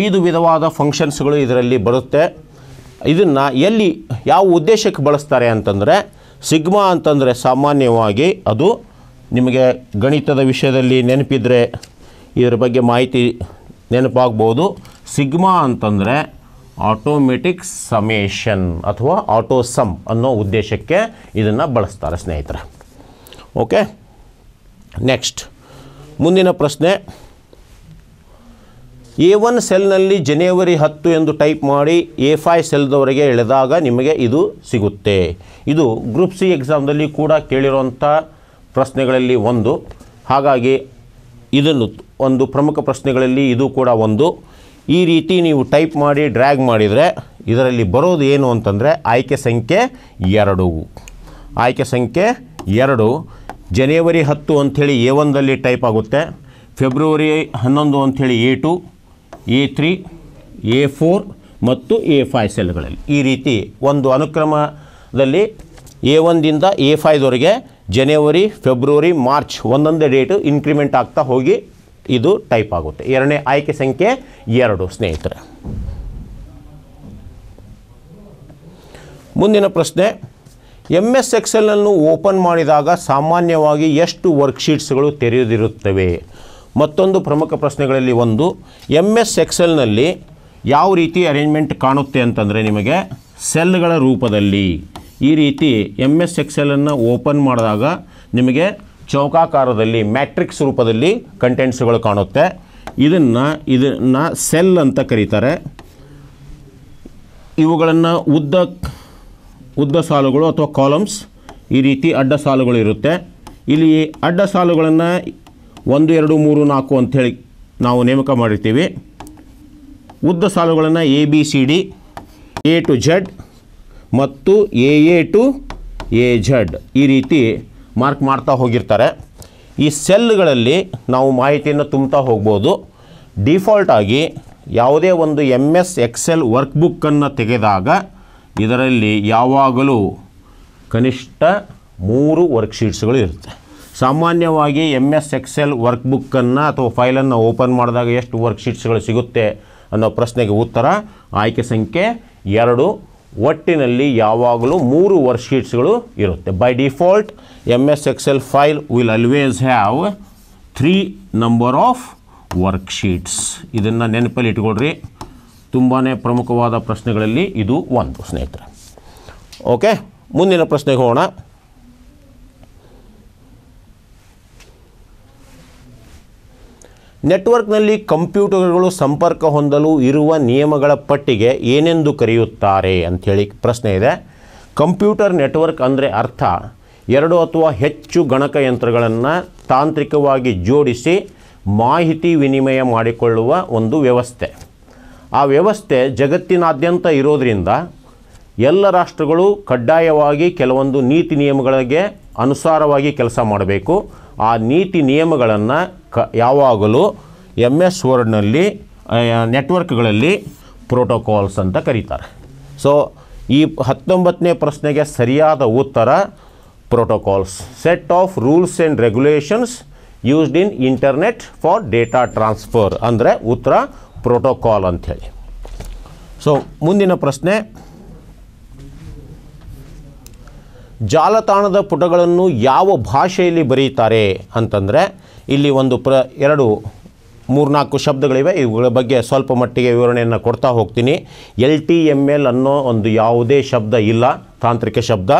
ಐದು ವಿಧವಾದ ಫಂಕ್ಷನ್ಸ್ಗಳು ಇದರಲ್ಲಿ ಬರುತ್ತೆ ಇದನ್ನು ಎಲ್ಲಿ ಯಾವ ಉದ್ದೇಶಕ್ಕೆ ಬಳಸ್ತಾರೆ ಅಂತಂದರೆ ಸಿಗ್ಮಾ ಅಂತಂದರೆ ಸಾಮಾನ್ಯವಾಗಿ ಅದು ನಿಮಗೆ ಗಣಿತದ ವಿಷಯದಲ್ಲಿ ನೆನಪಿದ್ರೆ ಇದರ ಬಗ್ಗೆ ಮಾಹಿತಿ ನೆನಪಾಗ್ಬೋದು ಸಿಗ್ಮಾ ಅಂತಂದರೆ ಆಟೋಮೆಟಿಕ್ ಸಮೇಷನ್ ಅಥವಾ ಆಟೋ ಸಮ್ ಅನ್ನೋ ಉದ್ದೇಶಕ್ಕೆ ಇದನ್ನು ಬಳಸ್ತಾರೆ ಸ್ನೇಹಿತರೆ ಓಕೆ ನೆಕ್ಸ್ಟ್ ಮುಂದಿನ ಪ್ರಶ್ನೆ ಎ ಒನ್ ಸೆಲ್ನಲ್ಲಿ ಜನವರಿ ಹತ್ತು ಎಂದು ಟೈಪ್ ಮಾಡಿ ಎ ಫೈ ಸೆಲ್ದವರೆಗೆ ಎಳೆದಾಗ ನಿಮಗೆ ಇದು ಸಿಗುತ್ತೆ ಇದು ಗ್ರೂಪ್ ಸಿ ಎಕ್ಸಾಮ್ದಲ್ಲಿ ಕೂಡ ಕೇಳಿರುವಂಥ ಪ್ರಶ್ನೆಗಳಲ್ಲಿ ಒಂದು ಹಾಗಾಗಿ ಇದನ್ನು ಒಂದು ಪ್ರಮುಖ ಪ್ರಶ್ನೆಗಳಲ್ಲಿ ಇದು ಕೂಡ ಒಂದು ಈ ರೀತಿ ನೀವು ಟೈಪ್ ಮಾಡಿ ಡ್ರ್ಯಾಗ್ ಮಾಡಿದರೆ ಇದರಲ್ಲಿ ಬರೋದು ಏನು ಅಂತಂದರೆ ಆಯ್ಕೆ ಸಂಖ್ಯೆ ಎರಡು ಆಯ್ಕೆ ಸಂಖ್ಯೆ ಎರಡು ಜನವರಿ ಹತ್ತು ಅಂಥೇಳಿ ಎ ಒಂದಲ್ಲಿ ಟೈಪ್ ಆಗುತ್ತೆ ಫೆಬ್ರವರಿ ಹನ್ನೊಂದು ಅಂಥೇಳಿ A to A three A four ಮತ್ತು ಎ ಫೈ ಸೆಲ್ಗಳಲ್ಲಿ ಈ ರೀತಿ ಒಂದು ಅನುಕ್ರಮದಲ್ಲಿ ಎ ಒಂದಿಂದ ಎ ಫೈದವರೆಗೆ ಜನವರಿ ಫೆಬ್ರವರಿ ಮಾರ್ಚ್ ಒಂದೊಂದೇ ಡೇಟು ಇನ್ಕ್ರಿಮೆಂಟ್ ಆಗ್ತಾ ಹೋಗಿ ಇದು ಟೈಪ್ ಆಗುತ್ತೆ ಎರಡನೇ ಆಯ್ಕೆ ಸಂಖ್ಯೆ ಎರಡು ಸ್ನೇಹಿತರೆ ಮುಂದಿನ ಪ್ರಶ್ನೆ ಎಮ್ ಎಸ್ ಎಕ್ಸೆಲನ್ನು ಓಪನ್ ಮಾಡಿದಾಗ ಸಾಮಾನ್ಯವಾಗಿ ಎಷ್ಟು ವರ್ಕ್ಶೀಟ್ಸ್ಗಳು ತೆರೆಯದಿರುತ್ತವೆ ಮತ್ತೊಂದು ಪ್ರಮುಖ ಪ್ರಶ್ನೆಗಳಲ್ಲಿ ಒಂದು ಎಮ್ ಎಸ್ ಎಕ್ಸೆಲ್ನಲ್ಲಿ ಯಾವ ರೀತಿ ಅರೇಂಜ್ಮೆಂಟ್ ಕಾಣುತ್ತೆ ಅಂತಂದರೆ ನಿಮಗೆ ಸೆಲ್ಗಳ ರೂಪದಲ್ಲಿ ಈ ರೀತಿ ಎಮ್ ಎಸ್ ಎಕ್ಸೆಲನ್ನು ಓಪನ್ ಮಾಡಿದಾಗ ನಿಮಗೆ ಚೌಕಾಕಾರದಲ್ಲಿ ಮ್ಯಾಟ್ರಿಕ್ಸ್ ರೂಪದಲ್ಲಿ ಕಂಟೆಂಟ್ಸ್ಗಳು ಕಾಣುತ್ತೆ ಇದನ್ನು ಇದನ್ನು ಸೆಲ್ ಅಂತ ಕರೀತಾರೆ ಇವುಗಳನ್ನು ಉದ್ದ ಉದ್ದ ಸಾಲುಗಳು ಅಥವಾ ಕಾಲಮ್ಸ್ ಈ ರೀತಿ ಅಡ್ಡ ಸಾಲುಗಳು ಇರುತ್ತೆ ಇಲ್ಲಿ ಅಡ್ಡ ಸಾಲುಗಳನ್ನು ಒಂದು ಎರಡು ಮೂರು ನಾಲ್ಕು ಅಂಥೇಳಿ ನಾವು ನೇಮಕ ಮಾಡಿರ್ತೀವಿ ಉದ್ದ ಸಾಲುಗಳನ್ನು A B C D A to Z ಮತ್ತು A A to A Z ಈ ರೀತಿ ಮಾರ್ಕ್ ಮಾಡ್ತಾ ಹೋಗಿರ್ತಾರೆ ಈ ಸೆಲ್ಗಳಲ್ಲಿ ನಾವು ಮಾಹಿತಿಯನ್ನು ತುಂಬ್ತಾ ಹೋಗ್ಬೋದು ಡಿಫಾಲ್ಟಾಗಿ ಯಾವುದೇ ಒಂದು ಎಮ್ ಎಸ್ ಎಕ್ಸೆಲ್ ವರ್ಕ್ಬುಕ್ಕನ್ನು ತೆಗೆದಾಗ ಇದರಲ್ಲಿ ಯಾವಾಗಲೂ ಕನಿಷ್ಠ ಮೂರು ವರ್ಕ್ಶೀಟ್ಸ್ಗಳು ಇರುತ್ತೆ ಸಾಮಾನ್ಯವಾಗಿ ಎಮ್ ಎಸ್ ಎಕ್ಸೆಲ್ ವರ್ಕ್ಬುಕ್ಕನ್ನು ಅಥವಾ ಫೈಲನ್ನು ಓಪನ್ ಮಾಡಿದಾಗ ಎಷ್ಟು ವರ್ಕ್ಶೀಟ್ಸ್ಗಳು ಸಿಗುತ್ತೆ ಅನ್ನೋ ಪ್ರಶ್ನೆಗೆ ಉತ್ತರ ಆಯ್ಕೆ ಸಂಖ್ಯೆ ಎರಡು ಒಟ್ಟಿನಲ್ಲಿ ಯಾವಾಗಲೂ ಮೂರು ವರ್ಕ್ಶೀಟ್ಸ್ಗಳು ಇರುತ್ತೆ by default M S L file will always have three number of worksheets ಇದನ್ನು ನೆನಪಲ್ಲಿ ಇಟ್ಕೊಳ್ರಿ ತುಂಬಾ ಪ್ರಮುಖವಾದ ಪ್ರಶ್ನೆಗಳಲ್ಲಿ ಇದು ಒಂದು ಸ್ನೇಹಿತರೆ ಓಕೆ ಮುಂದಿನ ಪ್ರಶ್ನೆಗೆ ಹೋಗೋಣ ನೆಟ್ವರ್ಕ್ನಲ್ಲಿ ಕಂಪ್ಯೂಟರ್ಗಳು ಸಂಪರ್ಕ ಹೊಂದಲು ಇರುವ ನಿಯಮಗಳ ಪಟ್ಟಿಗೆ ಏನೆಂದು ಕರೆಯುತ್ತಾರೆ ಅಂಥೇಳಿ ಪ್ರಶ್ನೆ ಇದೆ ಕಂಪ್ಯೂಟರ್ ನೆಟ್ವರ್ಕ್ ಅಂದರೆ ಅರ್ಥ ಎರಡು ಅಥವಾ ಹೆಚ್ಚು ಗಣಕಯಂತ್ರಗಳನ್ನು ತಾಂತ್ರಿಕವಾಗಿ ಜೋಡಿಸಿ ಮಾಹಿತಿ ವಿನಿಮಯ ಮಾಡಿಕೊಳ್ಳುವ ಒಂದು ವ್ಯವಸ್ಥೆ ಆ ವ್ಯವಸ್ಥೆ ಜಗತ್ತಿನಾದ್ಯಂತ ಇರೋದರಿಂದ ಎಲ್ಲ ರಾಷ್ಟ್ರಗಳು ಕಡ್ಡಾಯವಾಗಿ ಕೆಲವೊಂದು ನೀತಿ ನಿಯಮಗಳಿಗೆ ಅನುಸಾರವಾಗಿ ಕೆಲಸ ಮಾಡಬೇಕು ಆ ನೀತಿ ನಿಯಮಗಳನ್ನು ಕ ಯಾವಾಗಲೂ ಎಮ್ ಎಸ್ ವರ್ಡ್ನಲ್ಲಿ ನೆಟ್ವರ್ಕ್ಗಳಲ್ಲಿ ಪ್ರೋಟೋಕಾಲ್ಸ್ ಅಂತ ಕರೀತಾರೆ ಸೊ ಈ ಹತ್ತೊಂಬತ್ತನೇ ಪ್ರಶ್ನೆಗೆ ಸರಿಯಾದ ಉತ್ತರ protocols set of rules and regulations used in internet for data transfer ಅಂದರೆ ಉತ್ತರ ಪ್ರೋಟೋಕಾಲ್ ಅಂಥೇಳಿ ಸೊ ಮುಂದಿನ ಪ್ರಶ್ನೆ ಜಾಲತಾಣದ ಪುಟಗಳನ್ನು ಯಾವ ಭಾಷೆಯಲ್ಲಿ ಬರೀತಾರೆ ಅಂತಂದರೆ ಇಲ್ಲಿ ಒಂದು ಪ್ರ ಎರಡು ಮೂರ್ನಾಲ್ಕು ಶಬ್ದಗಳಿವೆ ಇವುಗಳ ಬಗ್ಗೆ ಸ್ವಲ್ಪ ಮಟ್ಟಿಗೆ ವಿವರಣೆಯನ್ನು ಕೊಡ್ತಾ ಹೋಗ್ತೀನಿ ಎಲ್ ಟಿ ಎಮ್ ಎಲ್ ಅನ್ನೋ ಒಂದು ಯಾವುದೇ ಶಬ್ದ ಇಲ್ಲ ತಾಂತ್ರಿಕ ಶಬ್ದ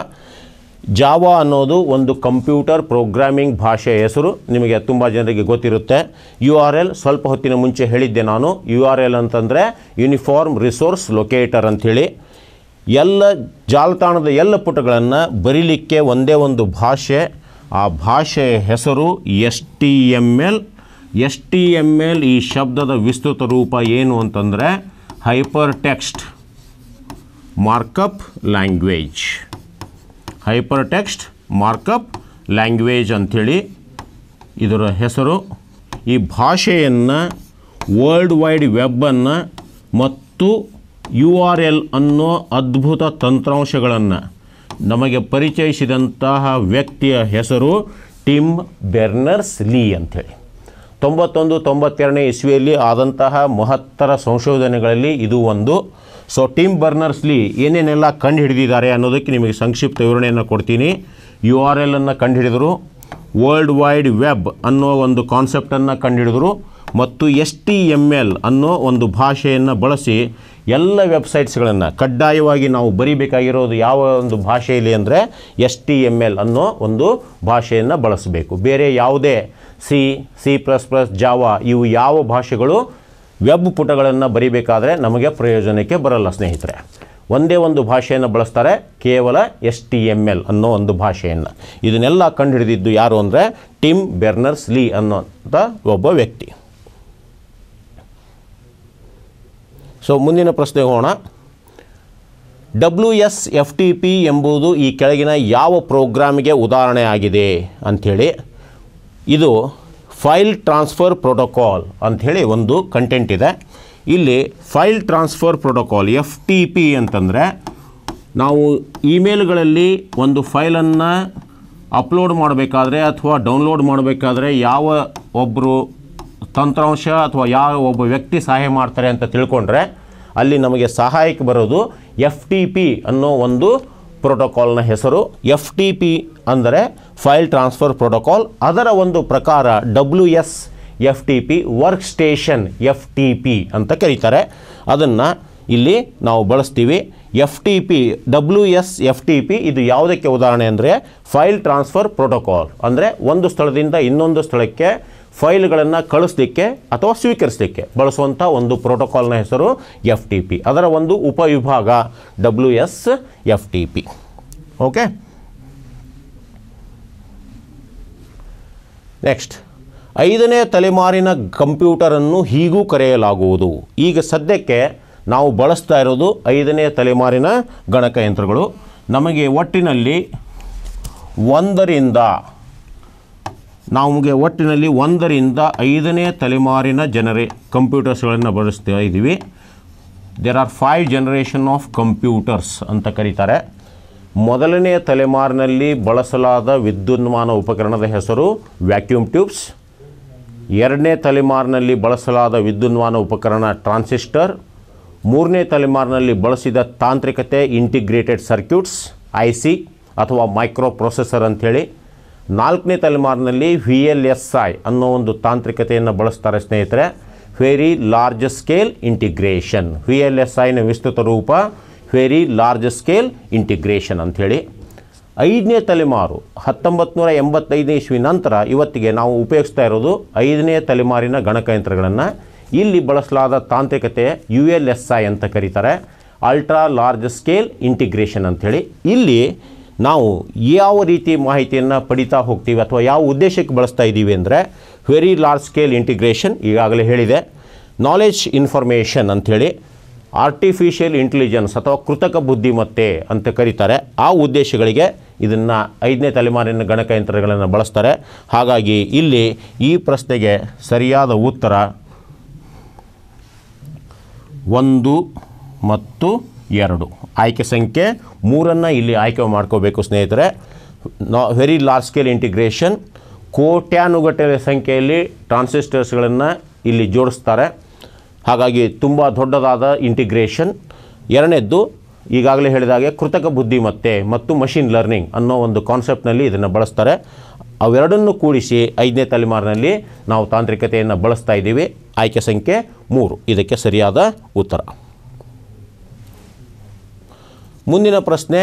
ಜಾವಾ ಅನ್ನೋದು ಒಂದು ಕಂಪ್ಯೂಟರ್ ಪ್ರೋಗ್ರಾಮಿಂಗ್ ಭಾಷೆಯ ಹೆಸರು ನಿಮಗೆ ತುಂಬ ಜನರಿಗೆ ಗೊತ್ತಿರುತ್ತೆ ಯು ಆರ್ ಎಲ್ ಸ್ವಲ್ಪ ಹೊತ್ತಿನ ಮುಂಚೆ ಹೇಳಿದ್ದೆ ನಾನು ಯು ಆರ್ ಎಲ್ ಅಂತಂದರೆ ಯೂನಿಫಾರ್ಮ್ ರಿಸೋರ್ಸ್ ಲೊಕೇಟರ್ ಅಂಥೇಳಿ ಎಲ್ಲ ಜಾಲತಾಣದ ಎಲ್ಲ ಪುಟಗಳನ್ನು ಬರೀಲಿಕ್ಕೆ ಒಂದೇ ಒಂದು ಭಾಷೆ ಆ ಭಾಷೆಯ ಹೆಸರು S T M L S T M L ಈ ಶಬ್ದದ ವಿಸ್ತೃತ ರೂಪ ಏನು ಅಂತಂದರೆ hypertext markup language hypertext markup language ಅಂಥೇಳಿ ಇದರ ಹೆಸರು ಈ ಭಾಷೆಯನ್ನು ವರ್ಲ್ಡ್ ವೈಡ್ ವೆಬ್ಬನ್ನು ಮತ್ತು ಯು ಆರ್ ಎಲ್ ಅನ್ನೋ ಅದ್ಭುತ ತಂತ್ರಾಂಶಗಳನ್ನು ನಮಗೆ ಪರಿಚಯಿಸಿದಂತಹ ವ್ಯಕ್ತಿಯ ಹೆಸರು ಟಿಮ್ ಬೆರ್ನರ್ಸ್ ಲೀ ಅಂಥೇಳಿ ತೊಂಬತ್ತೊಂದು ತೊಂಬತ್ತೆರಡನೇ ಇಸ್ವಿಯಲ್ಲಿ ಆದಂತಹ ಮಹತ್ತರ ಸಂಶೋಧನೆಗಳಲ್ಲಿ ಇದು ಒಂದು ಸೊ ಟಿಮ್ ಬರ್ನರ್ಸ್ಲಿ ಏನೇನೆಲ್ಲ ಕಂಡು ಹಿಡಿದಿದ್ದಾರೆ ಅನ್ನೋದಕ್ಕೆ ನಿಮಗೆ ಸಂಕ್ಷಿಪ್ತ ವಿವರಣೆಯನ್ನು ಕೊಡ್ತೀನಿ ಯು ಆರ್ ಎಲ್ ಅನ್ನು ಕಂಡುಹಿಡಿದರು ವರ್ಲ್ಡ್ ವೈಡ್ ವೆಬ್ ಅನ್ನೋ ಒಂದು ಕಾನ್ಸೆಪ್ಟನ್ನು ಕಂಡುಹಿಡಿದರು ಮತ್ತು ಎಸ್ ಟಿ ಎಮ್ ಎಲ್ ಅನ್ನೋ ಒಂದು ಭಾಷೆಯನ್ನು ಬಳಸಿ ಎಲ್ಲ ವೆಬ್ಸೈಟ್ಸ್ಗಳನ್ನು ಕಡ್ಡಾಯವಾಗಿ ನಾವು ಬರಿಬೇಕಾಗಿರೋದು ಯಾವ ಒಂದು ಭಾಷೆಯಲ್ಲಿ ಅಂದರೆ ಎಸ್ ಟಿ ಎಮ್ ಎಲ್ ಅನ್ನೋ ಒಂದು ಭಾಷೆಯನ್ನು ಬಳಸಬೇಕು ಬೇರೆ ಯಾವುದೇ C C plus plus Java ಇವು ಯಾವ ಭಾಷೆಗಳು ವೆಬ್ ಪುಟಗಳನ್ನು ಬರಿಬೇಕಾದರೆ ನಮಗೆ ಪ್ರಯೋಜನಕ್ಕೆ ಬರಲ್ಲ ಸ್ನೇಹಿತರೆ ಒಂದೇ ಒಂದು ಭಾಷೆಯನ್ನು ಬಳಸ್ತಾರೆ ಕೇವಲ ಎಸ್ ಟಿ ಎಮ್ ಎಲ್ ಅನ್ನೋ ಒಂದು ಭಾಷೆಯನ್ನು ಇದನ್ನೆಲ್ಲ ಕಂಡುಹಿಡಿದಿದ್ದು ಯಾರು ಅಂದರೆ ಟಿಮ್ ಬೆರ್ನರ್ಸ್ ಲೀ ಅನ್ನೋಂಥ ಒಬ್ಬ ವ್ಯಕ್ತಿ ಸೊ ಮುಂದಿನ ಪ್ರಶ್ನೆಗೆ ಹೋಗೋಣ W S F T P ಎಂಬುದು ಈ ಕೆಳಗಿನ ಯಾವ ಪ್ರೋಗ್ರಾಮಿಗೆ ಉದಾಹರಣೆ ಆಗಿದೆ ಅಂಥೇಳಿ ಇದು ಫೈಲ್ ಟ್ರಾನ್ಸ್ಫರ್ ಪ್ರೋಟೋಕಾಲ್ ಅಂಥೇಳಿ ಒಂದು ಕಂಟೆಂಟ್ ಇದೆ ಇಲ್ಲಿ file transfer protocol F T P ಅಂತಂದರೆ ನಾವು ಇಮೇಲ್ಗಳಲ್ಲಿ ಒಂದು ಫೈಲನ್ನು ಅಪ್ಲೋಡ್ ಮಾಡಬೇಕಾದ್ರೆ ಅಥವಾ ಡೌನ್ಲೋಡ್ ಮಾಡಬೇಕಾದ್ರೆ ಯಾವ ಒಬ್ಬರು ತಂತ್ರಾಂಶ ಅಥವಾ ಯಾವ ಒಬ್ಬ ವ್ಯಕ್ತಿ ಸಹಾಯ ಮಾಡ್ತಾರೆ ಅಂತ ತಿಳ್ಕೊಂಡ್ರೆ ಅಲ್ಲಿ ನಮಗೆ ಸಹಾಯಕ್ಕೆ ಬರೋದು ಎಫ್ ಟಿ ಪಿ ಅನ್ನೋ ಒಂದು ಪ್ರೋಟೋಕಾಲ್ನ ಹೆಸರು ಎಫ್ ಟಿ ಪಿ ಅಂದರೆ ಫೈಲ್ ಟ್ರಾನ್ಸ್ಫರ್ ಪ್ರೋಟೋಕಾಲ್ ಅದರ ಒಂದು ಪ್ರಕಾರ W S F T P workstation F T P ಅಂತ ಕರೀತಾರೆ ಅದನ್ನು ಇಲ್ಲಿ ನಾವು ಬಳಸ್ತೀವಿ F T P W S F T P ಇದು ಯಾವುದಕ್ಕೆ ಉದಾಹರಣೆ ಅಂದರೆ ಫೈಲ್ ಟ್ರಾನ್ಸ್ಫರ್ ಪ್ರೋಟೋಕಾಲ್ ಅಂದರೆ ಒಂದು ಸ್ಥಳದಿಂದ ಇನ್ನೊಂದು ಸ್ಥಳಕ್ಕೆ ಫೈಲ್ಗಳನ್ನು ಕಳಿಸ್ಲಿಕ್ಕೆ ಅಥವಾ ಸ್ವೀಕರಿಸಲಿಕ್ಕೆ ಬಳಸುವಂಥ ಒಂದು ಪ್ರೋಟೋಕಾಲ್ನ ಹೆಸರು ಎಫ್ ಟಿ ಪಿ ಅದರ ಒಂದು ಉಪವಿಭಾಗ W S F T P okay next ಐದನೇ ತಲೆಮಾರಿನ ಕಂಪ್ಯೂಟರನ್ನು ಹೀಗೂ ಕರೆಯಲಾಗುವುದು ಈಗ ಸದ್ಯಕ್ಕೆ ನಾವು ಬಳಸ್ತಾ ಇರೋದು ಐದನೇ ತಲೆಮಾರಿನ ಗಣಕಯಂತ್ರಗಳು ನಮಗೆ ಒಟ್ಟಿನಲ್ಲಿ ಒಂದರಿಂದ ನಮಗೆ ಒಟ್ಟಿನಲ್ಲಿ ಒಂದರಿಂದ ಐದನೇ ತಲೆಮಾರಿನ ಜನರೇ ಕಂಪ್ಯೂಟರ್ಸ್ಗಳನ್ನು ಬಳಸ್ತಾ ಇದ್ದೀವಿ there are five generation of computers ಅಂತ ಕರೀತಾರೆ ಮೊದಲನೇ ತಲೆಮಾರಿನಲ್ಲಿ ಬಳಸಲಾದ ವಿದ್ಯುನ್ಮಾನ ಉಪಕರಣದ ಹೆಸರು ವ್ಯಾಕ್ಯೂಮ್ ಟ್ಯೂಬ್ಸ್ ಎರಡನೇ ತಲೆಮಾರಿನಲ್ಲಿ ಬಳಸಲಾದ ವಿದ್ಯುನ್ಮಾನ ಉಪಕರಣ ಟ್ರಾನ್ಸಿಸ್ಟರ್ ಮೂರನೇ ತಲೆಮಾರಿನಲ್ಲಿ ಬಳಸಿದ ತಾಂತ್ರಿಕತೆ ಇಂಟಿಗ್ರೇಟೆಡ್ ಸರ್ಕ್ಯೂಟ್ಸ್ ಐ ಸಿ ಅಥವಾ ಮೈಕ್ರೋ ಪ್ರೊಸೆಸರ್ ಅಂಥೇಳಿ ನಾಲ್ಕನೇ ತಲೆಮಾರಿನಲ್ಲಿ ವಿ ಎಲ್ ಎಸ್ ಐ ಅನ್ನೋ ಒಂದು ತಾಂತ್ರಿಕತೆಯನ್ನು ಬಳಸ್ತಾರೆ ಸ್ನೇಹಿತರೆ very large scale integration V L S ಐನ ವಿಸ್ತೃತ ರೂಪ ವೆರಿ ಲಾರ್ಜ್ ಸ್ಕೇಲ್ ಇಂಟಿಗ್ರೇಷನ್ ಅಂಥೇಳಿ ಐದನೇ ತಲೆಮಾರು ಹತ್ತೊಂಬತ್ತು ನೂರ ಎಂಬತ್ತೈದನೇ ಇಸ್ವಿ ನಂತರ ಇವತ್ತಿಗೆ ನಾವು ಉಪಯೋಗಿಸ್ತಾ ಇರೋದು ಐದನೇ ತಲೆಮಾರಿನ ಗಣಕಯಂತ್ರಗಳನ್ನು ಇಲ್ಲಿ ಬಳಸಲಾದ ತಾಂತ್ರಿಕತೆ ಯು ಎಲ್ ಎಸ್ ಐ ಅಂತ ಕರೀತಾರೆ ಅಲ್ಟ್ರಾ ಲಾರ್ಜ್ ಸ್ಕೇಲ್ ಇಂಟಿಗ್ರೇಷನ್ ಅಂಥೇಳಿ ಇಲ್ಲಿ ನಾವು ಯಾವ ರೀತಿ ಮಾಹಿತಿಯನ್ನು ಪಡಿತಾ ಹೋಗ್ತೀವಿ ಅಥವಾ ಯಾವ ಉದ್ದೇಶಕ್ಕೆ ಬಳಸ್ತಾ ಇದ್ದೀವಿ ಅಂದರೆ ವೆರಿ ಲಾರ್ಜ್ ಸ್ಕೇಲ್ ಇಂಟಿಗ್ರೇಷನ್ ಈಗಾಗಲೇ ಹೇಳಿದೆ ನಾಲೆಜ್ ಇನ್ಫಾರ್ಮೇಷನ್ ಅಂಥೇಳಿ ಆರ್ಟಿಫಿಷಿಯಲ್ ಇಂಟೆಲಿಜೆನ್ಸ್ ಅಥವಾ ಕೃತಕ ಬುದ್ಧಿಮತ್ತೆ ಅಂತ ಕರೀತಾರೆ ಆ ಉದ್ದೇಶಗಳಿಗೆ ಇದನ್ನು ಐದನೇ ತಲೆಮಾರಿನ ಗಣಕಯಂತ್ರಗಳನ್ನು ಬಳಸ್ತಾರೆ ಹಾಗಾಗಿ ಇಲ್ಲಿ ಈ ಪ್ರಶ್ನೆಗೆ ಸರಿಯಾದ ಉತ್ತರ ಒಂದು ಮತ್ತು ಎರಡು ಆಯ್ಕೆ ಸಂಖ್ಯೆ ಮೂರನ್ನು ಇಲ್ಲಿ ಆಯ್ಕೆ ಮಾಡ್ಕೋಬೇಕು ಸ್ನೇಹಿತರೆ ನಾ ವೆರಿ ಲಾರ್ಜ್ ಸ್ಕೇಲ್ ಇಂಟಿಗ್ರೇಷನ್ ಕೋಟ್ಯಾನುಗಟ್ಟಲೆ ಸಂಖ್ಯೆಯಲ್ಲಿ ಟ್ರಾನ್ಸಿಸ್ಟರ್ಸ್ಗಳನ್ನು ಇಲ್ಲಿ ಜೋಡಿಸ್ತಾರೆ ಹಾಗಾಗಿ ತುಂಬ ದೊಡ್ಡದಾದ ಇಂಟಿಗ್ರೇಷನ್ ಎರಡನೇದ್ದು ಈಗಾಗಲೇ ಹೇಳಿದಾಗೆ ಕೃತಕ ಬುದ್ಧಿಮತ್ತೆ ಮತ್ತು ಮಷಿನ್ ಲರ್ನಿಂಗ್ ಅನ್ನೋ ಒಂದು ಕಾನ್ಸೆಪ್ಟ್ನಲ್ಲಿ ಇದನ್ನು ಬಳಸ್ತಾರೆ ಅವೆರಡನ್ನು ಕೂಡಿಸಿ ಐದನೇ ತಲೆಮಾರಿನಲ್ಲಿ ನಾವು ತಾಂತ್ರಿಕತೆಯನ್ನು ಬಳಸ್ತಾ ಇದ್ದೀವಿ ಆಯ್ಕೆ ಸಂಖ್ಯೆ ಮೂರು ಇದಕ್ಕೆ ಸರಿಯಾದ ಉತ್ತರ ಮುಂದಿನ ಪ್ರಶ್ನೆ